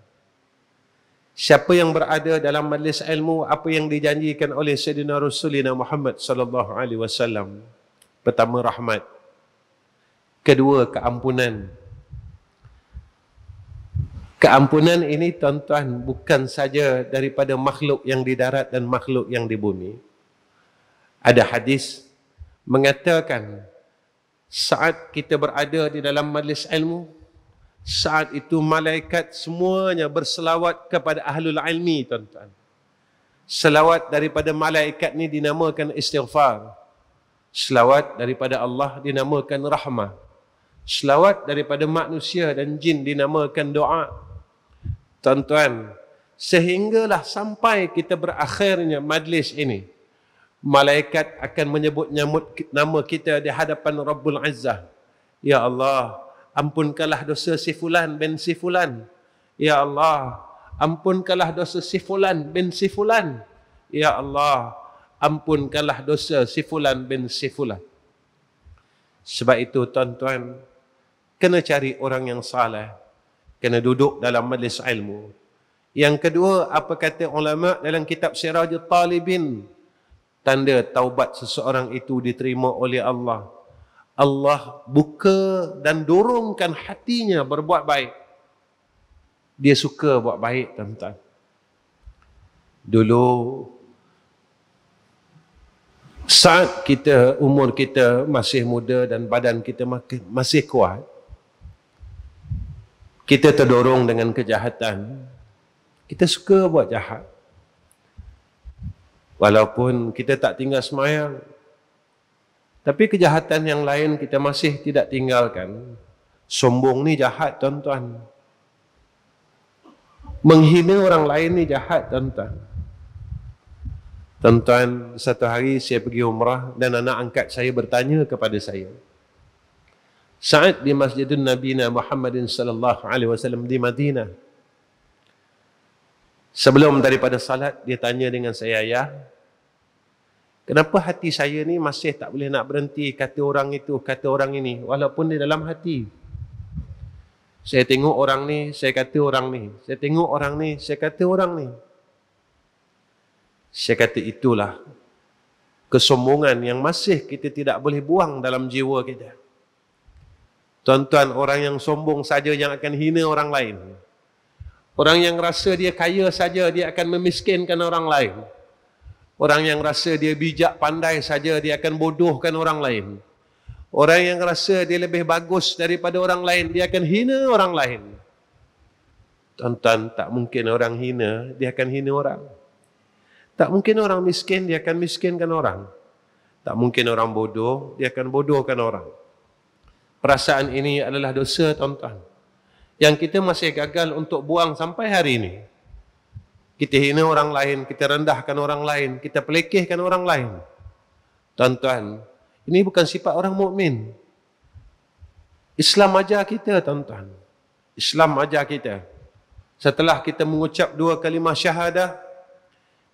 Siapa yang berada dalam majlis ilmu, apa yang dijanjikan oleh Sayyidina Rasulina Muhammad sallallahu alaihi wasallam? Pertama rahmat. Kedua keampunan. Keampunan ini tuan-tuan bukan saja daripada makhluk yang di darat dan makhluk yang di bumi. Ada hadis mengatakan saat kita berada di dalam majlis ilmu, saat itu malaikat semuanya berselawat kepada ahlul ilmi tuan-tuan. Selawat daripada malaikat ni dinamakan istighfar. Selawat daripada Allah dinamakan rahmah. Selawat daripada manusia dan jin dinamakan doa tuan-tuan sehinggalah sampai kita berakhirnya majlis ini malaikat akan menyebut nyamut nama kita di hadapan Rabbul Izzah ya Allah ampunkanlah dosa si fulan bin si fulan ya Allah ampunkanlah dosa si fulan bin si fulan ya Allah ampunkanlah dosa si fulan bin si fulan sebab itu tuan-tuan kena cari orang yang salah kena duduk dalam majlis ilmu. Yang kedua, apa kata ulama dalam kitab Siraj Talibin? Tanda taubat seseorang itu diterima oleh Allah. Allah buka dan dorongkan hatinya berbuat baik. Dia suka buat baik, tuan-tuan. Dulu saat kita umur kita masih muda dan badan kita masih kuat, kita terdorong dengan kejahatan. Kita suka buat jahat. Walaupun kita tak tinggal semayang. Tapi kejahatan yang lain kita masih tidak tinggalkan. Sombong ni jahat tuan-tuan. Menghina orang lain ni jahat tuan-tuan. Tuan-tuan, satu hari saya pergi umrah dan anak angkat saya bertanya kepada saya. Sa'ad di Masjidun Nabi Muhammadin sallallahu alaihi wasallam di Madinah. Sebelum daripada salat dia tanya dengan saya ya. Kenapa hati saya ni masih tak boleh nak berhenti kata orang itu, kata orang ini walaupun di dalam hati. Saya tengok orang ni, saya kata orang ni. Saya tengok orang ni, saya kata orang ni. Saya kata itulah kesombongan yang masih kita tidak boleh buang dalam jiwa kita. Tuan-tuan, orang yang sombong saja yang akan hina orang lain. Orang yang rasa dia kaya saja dia akan memiskinkan orang lain. Orang yang rasa dia bijak pandai saja dia akan bodohkan orang lain. Orang yang rasa dia lebih bagus daripada orang lain dia akan hina orang lain. Tuan-tuan, tak mungkin orang hina, dia akan hina orang. Tak mungkin orang miskin, dia akan miskinkan orang. Tak mungkin orang bodoh, dia akan bodohkan orang perasaan ini adalah dosa tuan-tuan yang kita masih gagal untuk buang sampai hari ini kita hina orang lain kita rendahkan orang lain kita pelekehkan orang lain tuan-tuan ini bukan sifat orang mukmin Islam ajar kita tuan-tuan Islam ajar kita setelah kita mengucap dua kalimah syahadah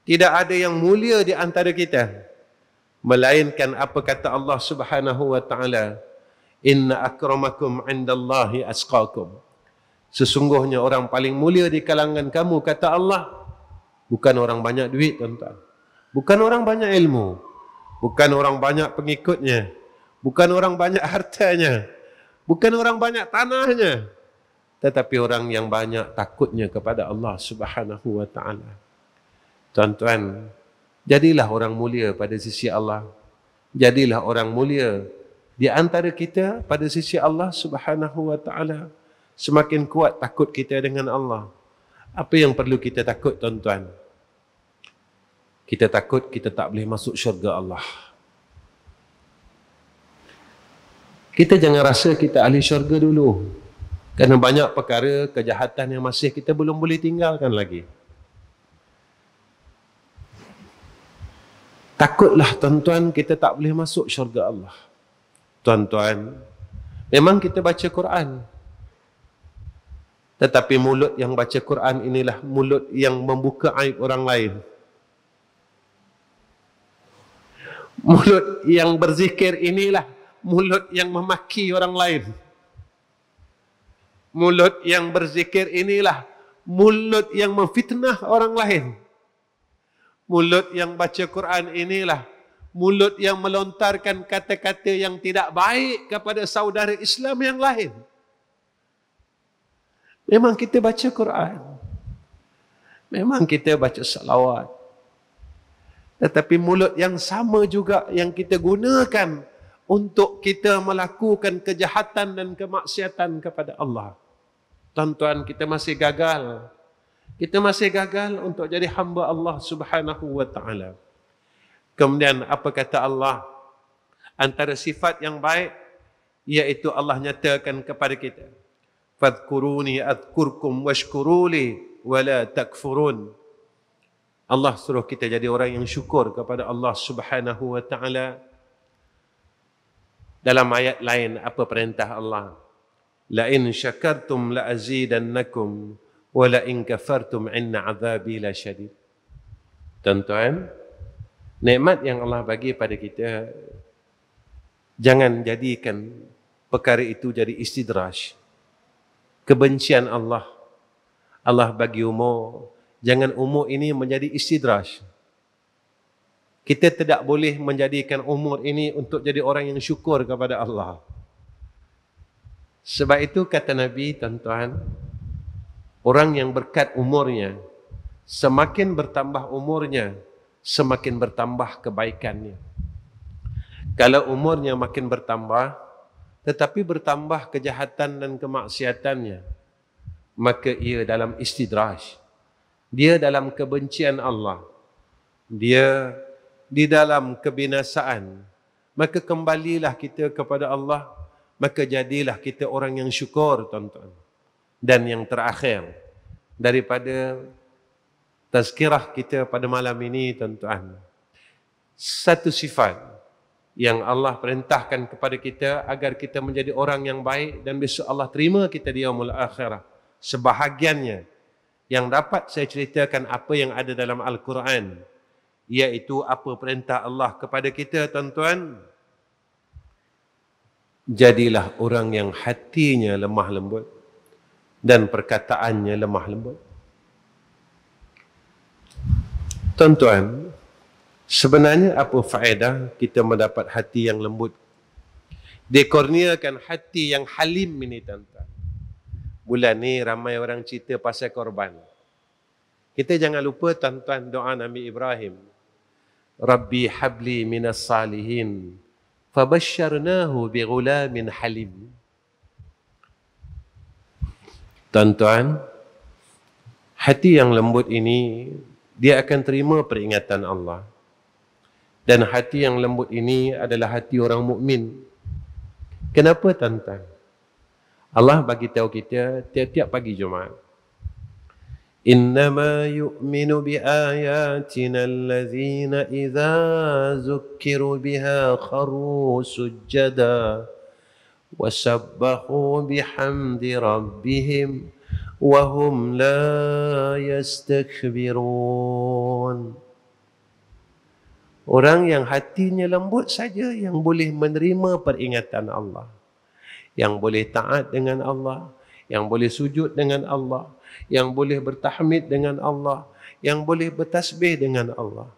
tidak ada yang mulia di antara kita melainkan apa kata Allah Subhanahu wa taala Inna akramakum indallahi asqakum. Sesungguhnya orang paling mulia di kalangan kamu kata Allah bukan orang banyak duit tuan-tuan. Bukan orang banyak ilmu. Bukan orang banyak pengikutnya. Bukan orang banyak hartanya. Bukan orang banyak tanahnya. Tetapi orang yang banyak takutnya kepada Allah Subhanahu wa taala. Tuan-tuan, jadilah orang mulia pada sisi Allah. Jadilah orang mulia di antara kita pada sisi Allah Subhanahu wa taala semakin kuat takut kita dengan Allah. Apa yang perlu kita takut tuan-tuan? Kita takut kita tak boleh masuk syurga Allah. Kita jangan rasa kita ahli syurga dulu. Kerana banyak perkara kejahatan yang masih kita belum boleh tinggalkan lagi. Takutlah tuan-tuan kita tak boleh masuk syurga Allah tuan-tuan, memang kita baca Quran. Tetapi mulut yang baca Quran inilah mulut yang membuka aib orang lain. Mulut yang berzikir inilah mulut yang memaki orang lain. Mulut yang berzikir inilah mulut yang memfitnah orang lain. Mulut yang baca Quran inilah mulut yang melontarkan kata-kata yang tidak baik kepada saudara Islam yang lain. Memang kita baca Quran. Memang kita baca salawat. Tetapi mulut yang sama juga yang kita gunakan untuk kita melakukan kejahatan dan kemaksiatan kepada Allah. Tuan-tuan, kita masih gagal. Kita masih gagal untuk jadi hamba Allah Subhanahu wa taala. Kemudian apa kata Allah? Antara sifat yang baik iaitu Allah nyatakan kepada kita. Fadhkuruni adhkurkum washkuruli wala takfurun. Allah suruh kita jadi orang yang syukur kepada Allah Subhanahu wa taala. Dalam ayat lain apa perintah Allah? La in syakartum la azidannakum wa la in kafartum inna adhabi la syadid. Tentuan, nikmat yang Allah bagi pada kita jangan jadikan perkara itu jadi istidraj kebencian Allah Allah bagi umur jangan umur ini menjadi istidraj kita tidak boleh menjadikan umur ini untuk jadi orang yang syukur kepada Allah sebab itu kata Nabi tuan-tuan orang yang berkat umurnya semakin bertambah umurnya semakin bertambah kebaikannya. Kalau umurnya makin bertambah, tetapi bertambah kejahatan dan kemaksiatannya, maka ia dalam istidraj. Dia dalam kebencian Allah. Dia di dalam kebinasaan. Maka kembalilah kita kepada Allah. Maka jadilah kita orang yang syukur, tuan-tuan. Dan yang terakhir, daripada tazkirah kita pada malam ini tuan-tuan. Satu sifat yang Allah perintahkan kepada kita agar kita menjadi orang yang baik dan besok Allah terima kita di yaumul akhirah. Sebahagiannya yang dapat saya ceritakan apa yang ada dalam Al-Quran iaitu apa perintah Allah kepada kita tuan-tuan jadilah orang yang hatinya lemah lembut dan perkataannya lemah lembut Tuan-tuan, sebenarnya apa faedah kita mendapat hati yang lembut? dekorniakan hati yang halim ini tuan-tuan. Bulan ni ramai orang cerita pasal korban. Kita jangan lupa tuan-tuan doa Nabi Ibrahim. Rabbi habli minas salihin. Fabasyarnahu bi'gula min halim. Tuan-tuan, hati yang lembut ini dia akan terima peringatan Allah. Dan hati yang lembut ini adalah hati orang mukmin. Kenapa tuan-tuan? Allah bagi tahu kita tiap-tiap pagi Jumaat. Innama yu'minu bi ayatina allazina idza zukkiru biha kharu sujada wa sabbahu bihamdi rabbihim. وهم لا يستكبرون Orang yang hatinya lembut saja yang boleh menerima peringatan Allah. Yang boleh taat dengan Allah. Yang boleh sujud dengan Allah. Yang boleh bertahmid dengan Allah. Yang boleh bertasbih dengan Allah.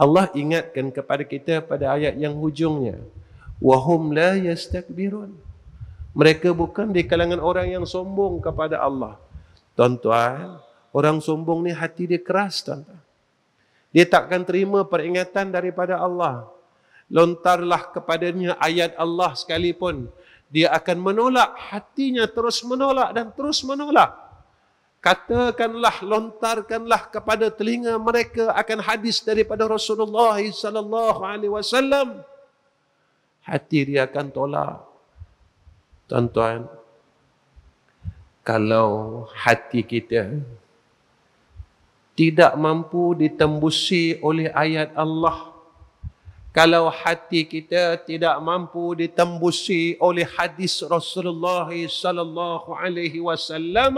Allah ingatkan kepada kita pada ayat yang hujungnya. وَهُمْ لَا يَسْتَكْبِرُونَ mereka bukan di kalangan orang yang sombong kepada Allah. Tuan-tuan, orang sombong ni hati dia keras, tuan-tuan. Dia takkan terima peringatan daripada Allah. Lontarlah kepadanya ayat Allah sekalipun, dia akan menolak, hatinya terus menolak dan terus menolak. Katakanlah, lontarkanlah kepada telinga mereka akan hadis daripada Rasulullah sallallahu alaihi wasallam. Hati dia akan tolak. Tuan-tuan, kalau hati kita tidak mampu ditembusi oleh ayat Allah, kalau hati kita tidak mampu ditembusi oleh hadis Rasulullah sallallahu alaihi wasallam,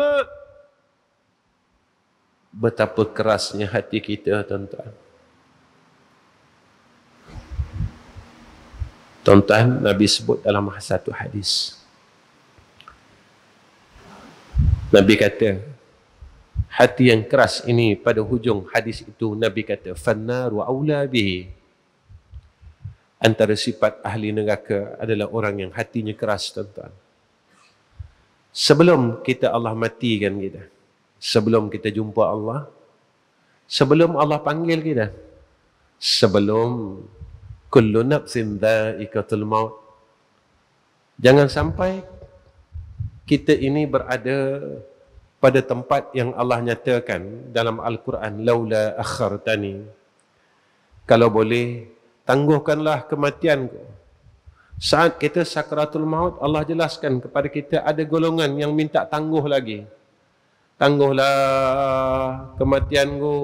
betapa kerasnya hati kita, tuan-tuan. Tuan-tuan, Nabi sebut dalam satu hadis. Nabi kata hati yang keras ini pada hujung hadis itu Nabi kata fannaru aula bihi antara sifat ahli neraka adalah orang yang hatinya keras tuan-tuan sebelum kita Allah matikan kita sebelum kita jumpa Allah sebelum Allah panggil kita sebelum kullu nafsin dha'ikatul maut jangan sampai kita ini berada pada tempat yang Allah nyatakan dalam Al-Quran laula akhartani kalau boleh tangguhkanlah kematianku saat kita sakaratul maut Allah jelaskan kepada kita ada golongan yang minta tangguh lagi tangguhlah kematianku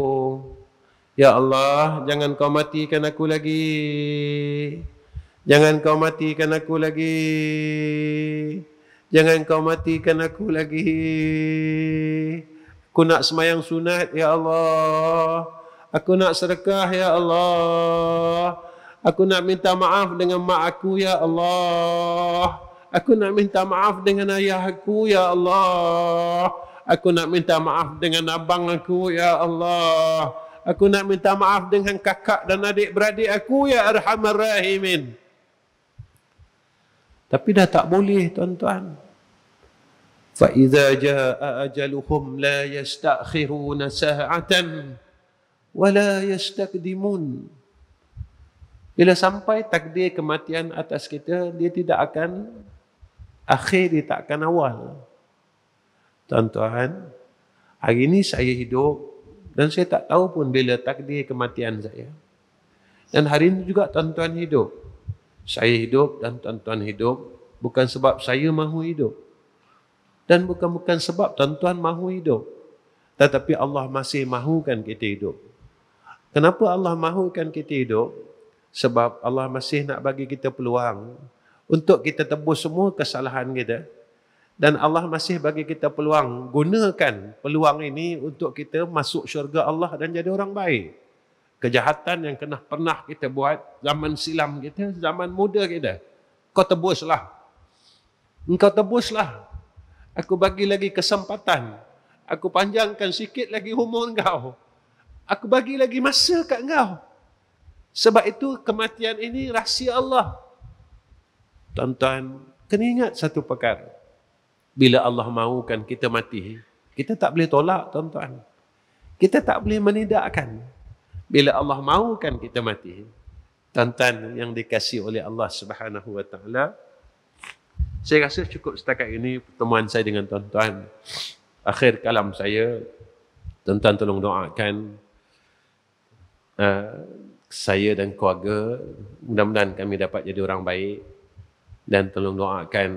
ya Allah jangan kau matikan aku lagi jangan kau matikan aku lagi Jangan kau matikan aku lagi. Aku nak semayang sunat, Ya Allah. Aku nak serakah, Ya Allah. Aku nak minta maaf dengan mak aku, Ya Allah. Aku nak minta maaf dengan ayah aku, Ya Allah. Aku nak minta maaf dengan abang aku, Ya Allah. Aku nak minta maaf dengan kakak dan adik-beradik aku, Ya Arhamar Rahimin. Tapi dah tak boleh tuan-tuan. Fa idza jaa ajaluhum la yasta'khiruna sa'atan wa la yastaqdimun. Bila sampai takdir kematian atas kita, dia tidak akan akhir, dia tak akan awal. Tuan-tuan, hari ini saya hidup dan saya tak tahu pun bila takdir kematian saya. Dan hari ini juga tuan-tuan hidup saya hidup dan tuan-tuan hidup bukan sebab saya mahu hidup dan bukan-bukan sebab tuan-tuan mahu hidup tetapi Allah masih mahukan kita hidup kenapa Allah mahukan kita hidup sebab Allah masih nak bagi kita peluang untuk kita tebus semua kesalahan kita dan Allah masih bagi kita peluang gunakan peluang ini untuk kita masuk syurga Allah dan jadi orang baik kejahatan yang kena pernah kita buat zaman silam kita, zaman muda kita. Kau tebuslah. kau tebuslah. Aku bagi lagi kesempatan. Aku panjangkan sikit lagi umur kau. Aku bagi lagi masa kat kau. Sebab itu kematian ini rahsia Allah. Tuan-tuan, kena ingat satu perkara. Bila Allah mahukan kita mati, kita tak boleh tolak, tuan-tuan. Kita tak boleh menidakkan bila Allah mahukan kita mati. Tuan-tuan yang dikasihi oleh Allah Subhanahu wa taala. Saya rasa cukup setakat ini pertemuan saya dengan tuan-tuan. Akhir kalam saya, tuan-tuan tolong doakan uh, saya dan keluarga. Mudah-mudahan kami dapat jadi orang baik. Dan tolong doakan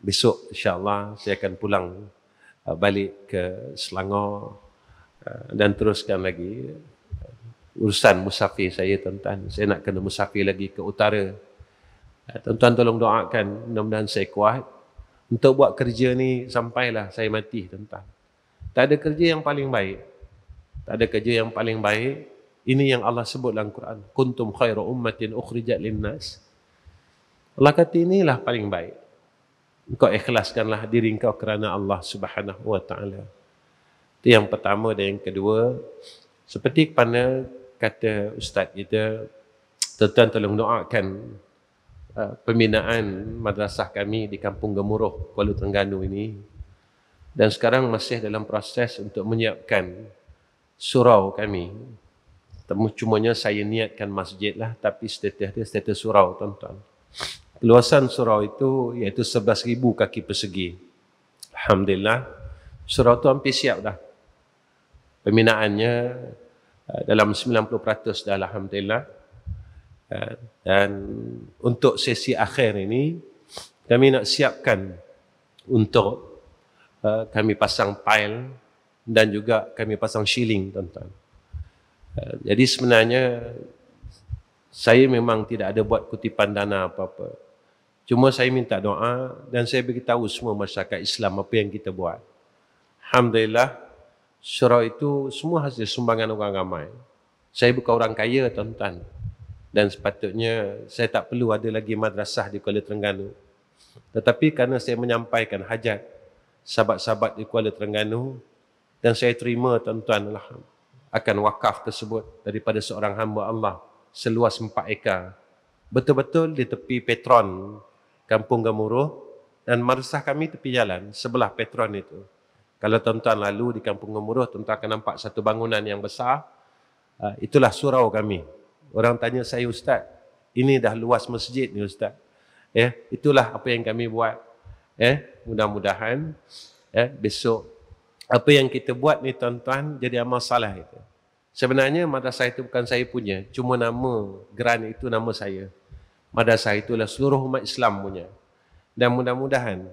besok insya Allah saya akan pulang uh, balik ke Selangor uh, dan teruskan lagi urusan musafir saya tuan-tuan. Saya nak kena musafir lagi ke utara. Eh, tuan-tuan tolong doakan mudah-mudahan saya kuat untuk buat kerja ni sampailah saya mati tuan-tuan. Tak ada kerja yang paling baik. Tak ada kerja yang paling baik. Ini yang Allah sebut dalam Quran. Kuntum khairu ummatin ukhrijat linnas. Allah kata inilah paling baik. kau ikhlaskanlah diri engkau kerana Allah Subhanahu wa taala. Itu yang pertama dan yang kedua seperti pada kata ustaz kita tuan tolong doakan uh, pembinaan madrasah kami di Kampung Gemuruh Kuala Terengganu ini dan sekarang masih dalam proses untuk menyiapkan surau kami cuma cumanya saya niatkan masjid lah tapi status dia status surau tuan-tuan keluasan surau itu iaitu 11,000 kaki persegi Alhamdulillah surau tu hampir siap dah pembinaannya Ah, dalam 90% dah Alhamdulillah. Ah, dan untuk sesi akhir ini, kami nak siapkan untuk ah, kami pasang pile dan juga kami pasang shilling tuan-tuan. Jadi sebenarnya saya memang tidak ada buat kutipan dana apa-apa. Cuma saya minta doa dan saya beritahu semua masyarakat Islam apa yang kita buat. Alhamdulillah, surau itu semua hasil sumbangan orang ramai. Saya bukan orang kaya tuan-tuan. Dan sepatutnya saya tak perlu ada lagi madrasah di Kuala Terengganu. Tetapi kerana saya menyampaikan hajat sahabat-sahabat di Kuala Terengganu dan saya terima tuan-tuan lah, akan wakaf tersebut daripada seorang hamba Allah seluas empat ekar. Betul-betul di tepi Petron, Kampung Gamuruh dan madrasah kami tepi jalan sebelah Petron itu. Kalau tuan-tuan lalu di Kampung Gemuruh, tuan-tuan akan nampak satu bangunan yang besar. Ah, itulah surau kami. Orang tanya saya, Ustaz, ini dah luas masjid ni Ustaz. Eh, itulah apa yang kami buat. Eh, mudah-mudahan eh, besok apa yang kita buat ni tuan-tuan jadi amal salah itu. Sebenarnya madrasah itu bukan saya punya. Cuma nama geran itu nama saya. Madrasah itulah seluruh umat Islam punya. Dan mudah-mudahan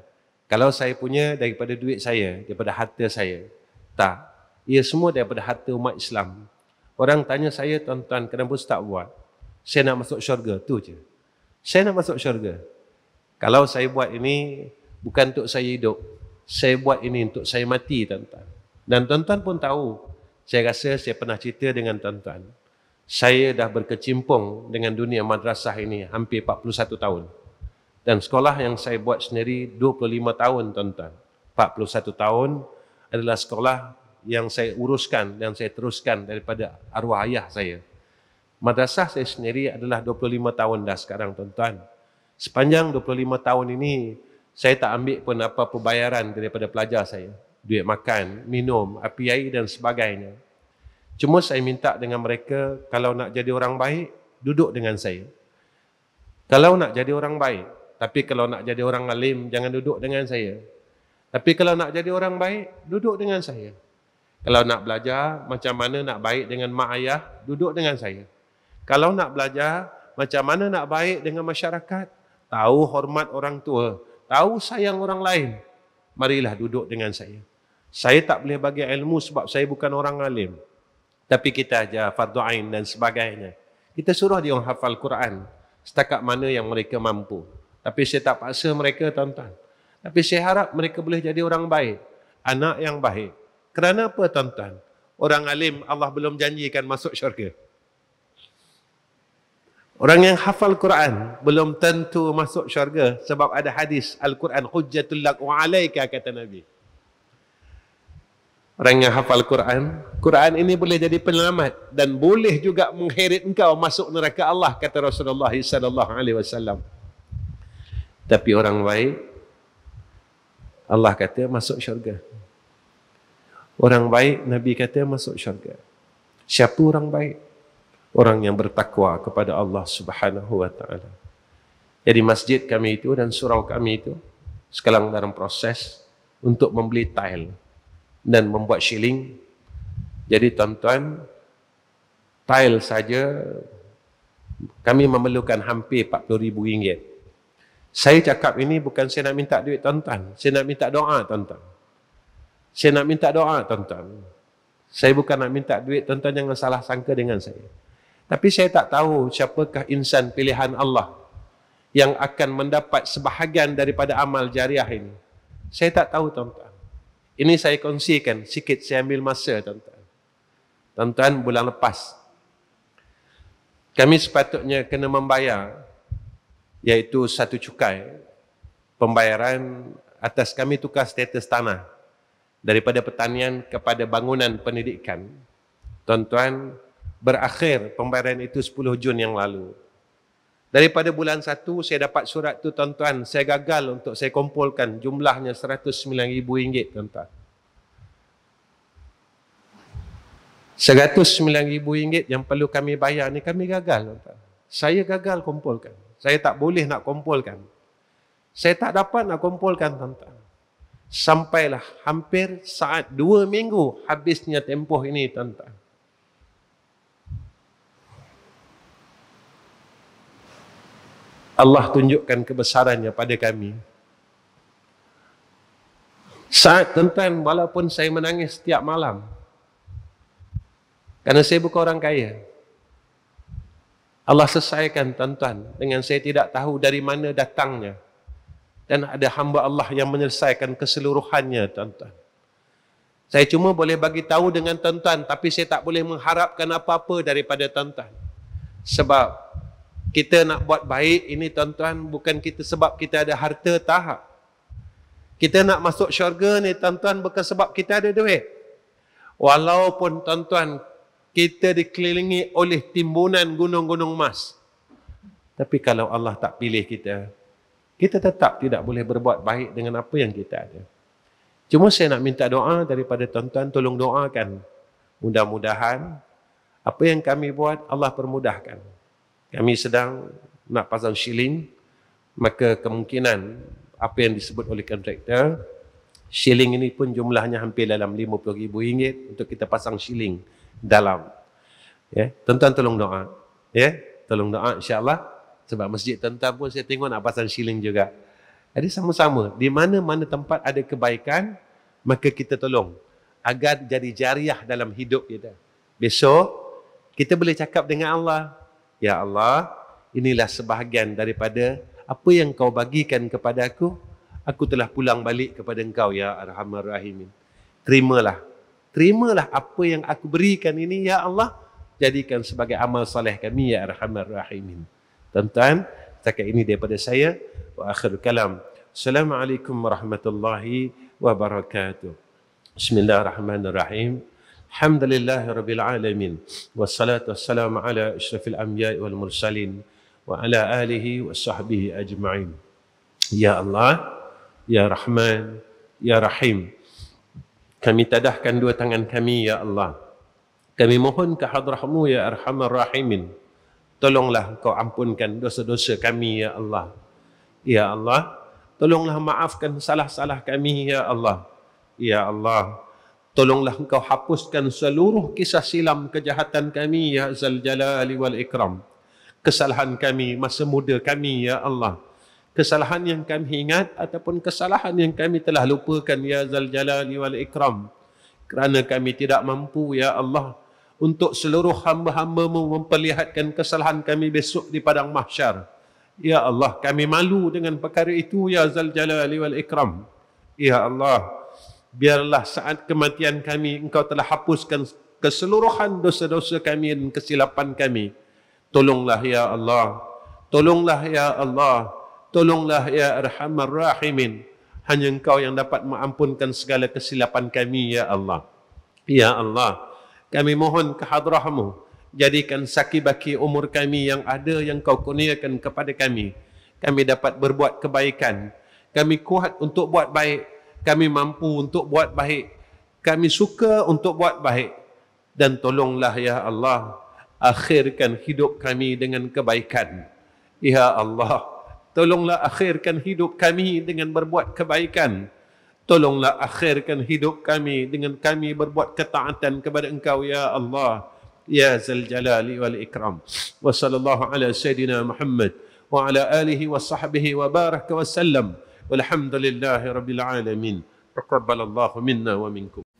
kalau saya punya daripada duit saya, daripada harta saya. Tak. Ia semua daripada harta umat Islam. Orang tanya saya, tuan-tuan, kenapa tak buat? Saya nak masuk syurga. tu je. Saya nak masuk syurga. Kalau saya buat ini, bukan untuk saya hidup. Saya buat ini untuk saya mati, tuan-tuan. Dan tuan-tuan pun tahu, saya rasa saya pernah cerita dengan tuan-tuan. Saya dah berkecimpung dengan dunia madrasah ini hampir 41 tahun. Dan sekolah yang saya buat sendiri 25 tahun tuan-tuan. 41 tahun adalah sekolah yang saya uruskan dan saya teruskan daripada arwah ayah saya. Madrasah saya sendiri adalah 25 tahun dah sekarang tuan-tuan. Sepanjang 25 tahun ini saya tak ambil pun apa pembayaran daripada pelajar saya. Duit makan, minum, api air dan sebagainya. Cuma saya minta dengan mereka kalau nak jadi orang baik duduk dengan saya. Kalau nak jadi orang baik, tapi kalau nak jadi orang alim, jangan duduk dengan saya. Tapi kalau nak jadi orang baik, duduk dengan saya. Kalau nak belajar macam mana nak baik dengan mak ayah, duduk dengan saya. Kalau nak belajar macam mana nak baik dengan masyarakat, tahu hormat orang tua, tahu sayang orang lain, marilah duduk dengan saya. Saya tak boleh bagi ilmu sebab saya bukan orang alim. Tapi kita ajar fardu ain dan sebagainya. Kita suruh dia hafal Quran setakat mana yang mereka mampu. Tapi saya tak paksa mereka tuan-tuan. Tapi saya harap mereka boleh jadi orang baik. Anak yang baik. Kerana apa tuan-tuan? Orang alim Allah belum janjikan masuk syurga. Orang yang hafal Quran belum tentu masuk syurga sebab ada hadis Al-Quran hujjatul lak wa kata Nabi. Orang yang hafal Quran, Quran ini boleh jadi penyelamat dan boleh juga mengheret engkau masuk neraka Allah kata Rasulullah SAW. Tapi orang baik Allah kata masuk syurga Orang baik Nabi kata masuk syurga Siapa orang baik? Orang yang bertakwa kepada Allah Subhanahu wa taala. Jadi masjid kami itu dan surau kami itu sekarang dalam proses untuk membeli tile dan membuat shilling. Jadi tuan-tuan, tile saja kami memerlukan hampir ribu ringgit saya cakap ini bukan saya nak minta duit tuan-tuan. Saya nak minta doa tuan-tuan. Saya nak minta doa tuan-tuan. Saya bukan nak minta duit tuan-tuan jangan salah sangka dengan saya. Tapi saya tak tahu siapakah insan pilihan Allah yang akan mendapat sebahagian daripada amal jariah ini. Saya tak tahu tuan-tuan. Ini saya kongsikan sikit saya ambil masa tuan-tuan. Tuan-tuan bulan lepas kami sepatutnya kena membayar iaitu satu cukai pembayaran atas kami tukar status tanah daripada pertanian kepada bangunan pendidikan. Tuan-tuan, berakhir pembayaran itu 10 Jun yang lalu. Daripada bulan 1 saya dapat surat tu tuan-tuan, saya gagal untuk saya kumpulkan jumlahnya RM109,000 tuan-tuan. rm ringgit yang perlu kami bayar ni kami gagal tuan-tuan. Saya gagal kumpulkan. Saya tak boleh nak kumpulkan. Saya tak dapat nak kumpulkan tuan-tuan. Sampailah hampir saat dua minggu habisnya tempoh ini tuan-tuan. Allah tunjukkan kebesarannya pada kami. Saat tuan-tuan walaupun saya menangis setiap malam. Kerana saya bukan orang kaya. Kaya. Allah selesaikan tuan-tuan dengan saya tidak tahu dari mana datangnya. Dan ada hamba Allah yang menyelesaikan keseluruhannya tuan-tuan. Saya cuma boleh bagi tahu dengan tuan-tuan tapi saya tak boleh mengharapkan apa-apa daripada tuan-tuan. Sebab kita nak buat baik ini tuan-tuan bukan kita sebab kita ada harta tahap. Kita nak masuk syurga ni tuan-tuan bukan sebab kita ada duit. Walaupun tuan-tuan kita dikelilingi oleh timbunan gunung-gunung emas. Tapi kalau Allah tak pilih kita, kita tetap tidak boleh berbuat baik dengan apa yang kita ada. Cuma saya nak minta doa daripada tuan-tuan, tolong doakan. Mudah-mudahan, apa yang kami buat, Allah permudahkan. Kami sedang nak pasang shilling, maka kemungkinan apa yang disebut oleh kontraktor, shilling ini pun jumlahnya hampir dalam RM50,000 untuk kita pasang shilling dalam. Ya, tuan-tuan tolong doa. Ya, tolong doa insya-Allah sebab masjid tuan-tuan pun saya tengok nak pasang shilling juga. Jadi sama-sama di mana-mana tempat ada kebaikan maka kita tolong agar jadi jariah dalam hidup kita. Besok kita boleh cakap dengan Allah, "Ya Allah, inilah sebahagian daripada apa yang kau bagikan kepada aku. Aku telah pulang balik kepada engkau ya Arhamar Rahimin." Terimalah terimalah apa yang aku berikan ini ya Allah jadikan sebagai amal saleh kami ya arhamar rahimin tuan-tuan setakat ini daripada saya wa akhir kalam assalamualaikum warahmatullahi wabarakatuh bismillahirrahmanirrahim Alhamdulillahirabbil alamin wassalatu wassalamu ala asyrafil anbiya'i wal mursalin wa ala alihi wa ajma'in. Ya Allah, Ya Rahman, Ya Rahim. Kami tadahkan dua tangan kami, Ya Allah. Kami mohon ke hadrahmu, Ya Arhamar Rahimin. Tolonglah kau ampunkan dosa-dosa kami, Ya Allah. Ya Allah, tolonglah maafkan salah-salah kami, Ya Allah. Ya Allah, tolonglah kau hapuskan seluruh kisah silam kejahatan kami, Ya Zal Jalali Wal Ikram. Kesalahan kami, masa muda kami, Ya Allah kesalahan yang kami ingat ataupun kesalahan yang kami telah lupakan ya zal jalali wal ikram kerana kami tidak mampu ya Allah untuk seluruh hamba-hambamu memperlihatkan kesalahan kami besok di padang mahsyar ya Allah kami malu dengan perkara itu ya zal jalali wal ikram ya Allah biarlah saat kematian kami engkau telah hapuskan keseluruhan dosa-dosa kami dan kesilapan kami tolonglah ya Allah tolonglah ya Allah tolonglah, ya Allah. Tolonglah ya arhamar rahimin. Hanya engkau yang dapat mengampunkan segala kesilapan kami ya Allah. Ya Allah, kami mohon kehadrahmu. Jadikan saki-baki umur kami yang ada yang kau kurniakan kepada kami. Kami dapat berbuat kebaikan. Kami kuat untuk buat baik. Kami mampu untuk buat baik. Kami suka untuk buat baik. Dan tolonglah ya Allah, akhirkan hidup kami dengan kebaikan. Ya Allah, Tolonglah akhirkan hidup kami dengan berbuat kebaikan. Tolonglah akhirkan hidup kami dengan kami berbuat ketaatan kepada engkau ya Allah. Ya Zal Jalali wal Ikram. Wa sallallahu ala Sayyidina Muhammad wa ala alihi wa sahbihi wa baraka wa sallam. Walhamdulillahi Rabbil Alamin. Taqabbalallahu minna wa minkum.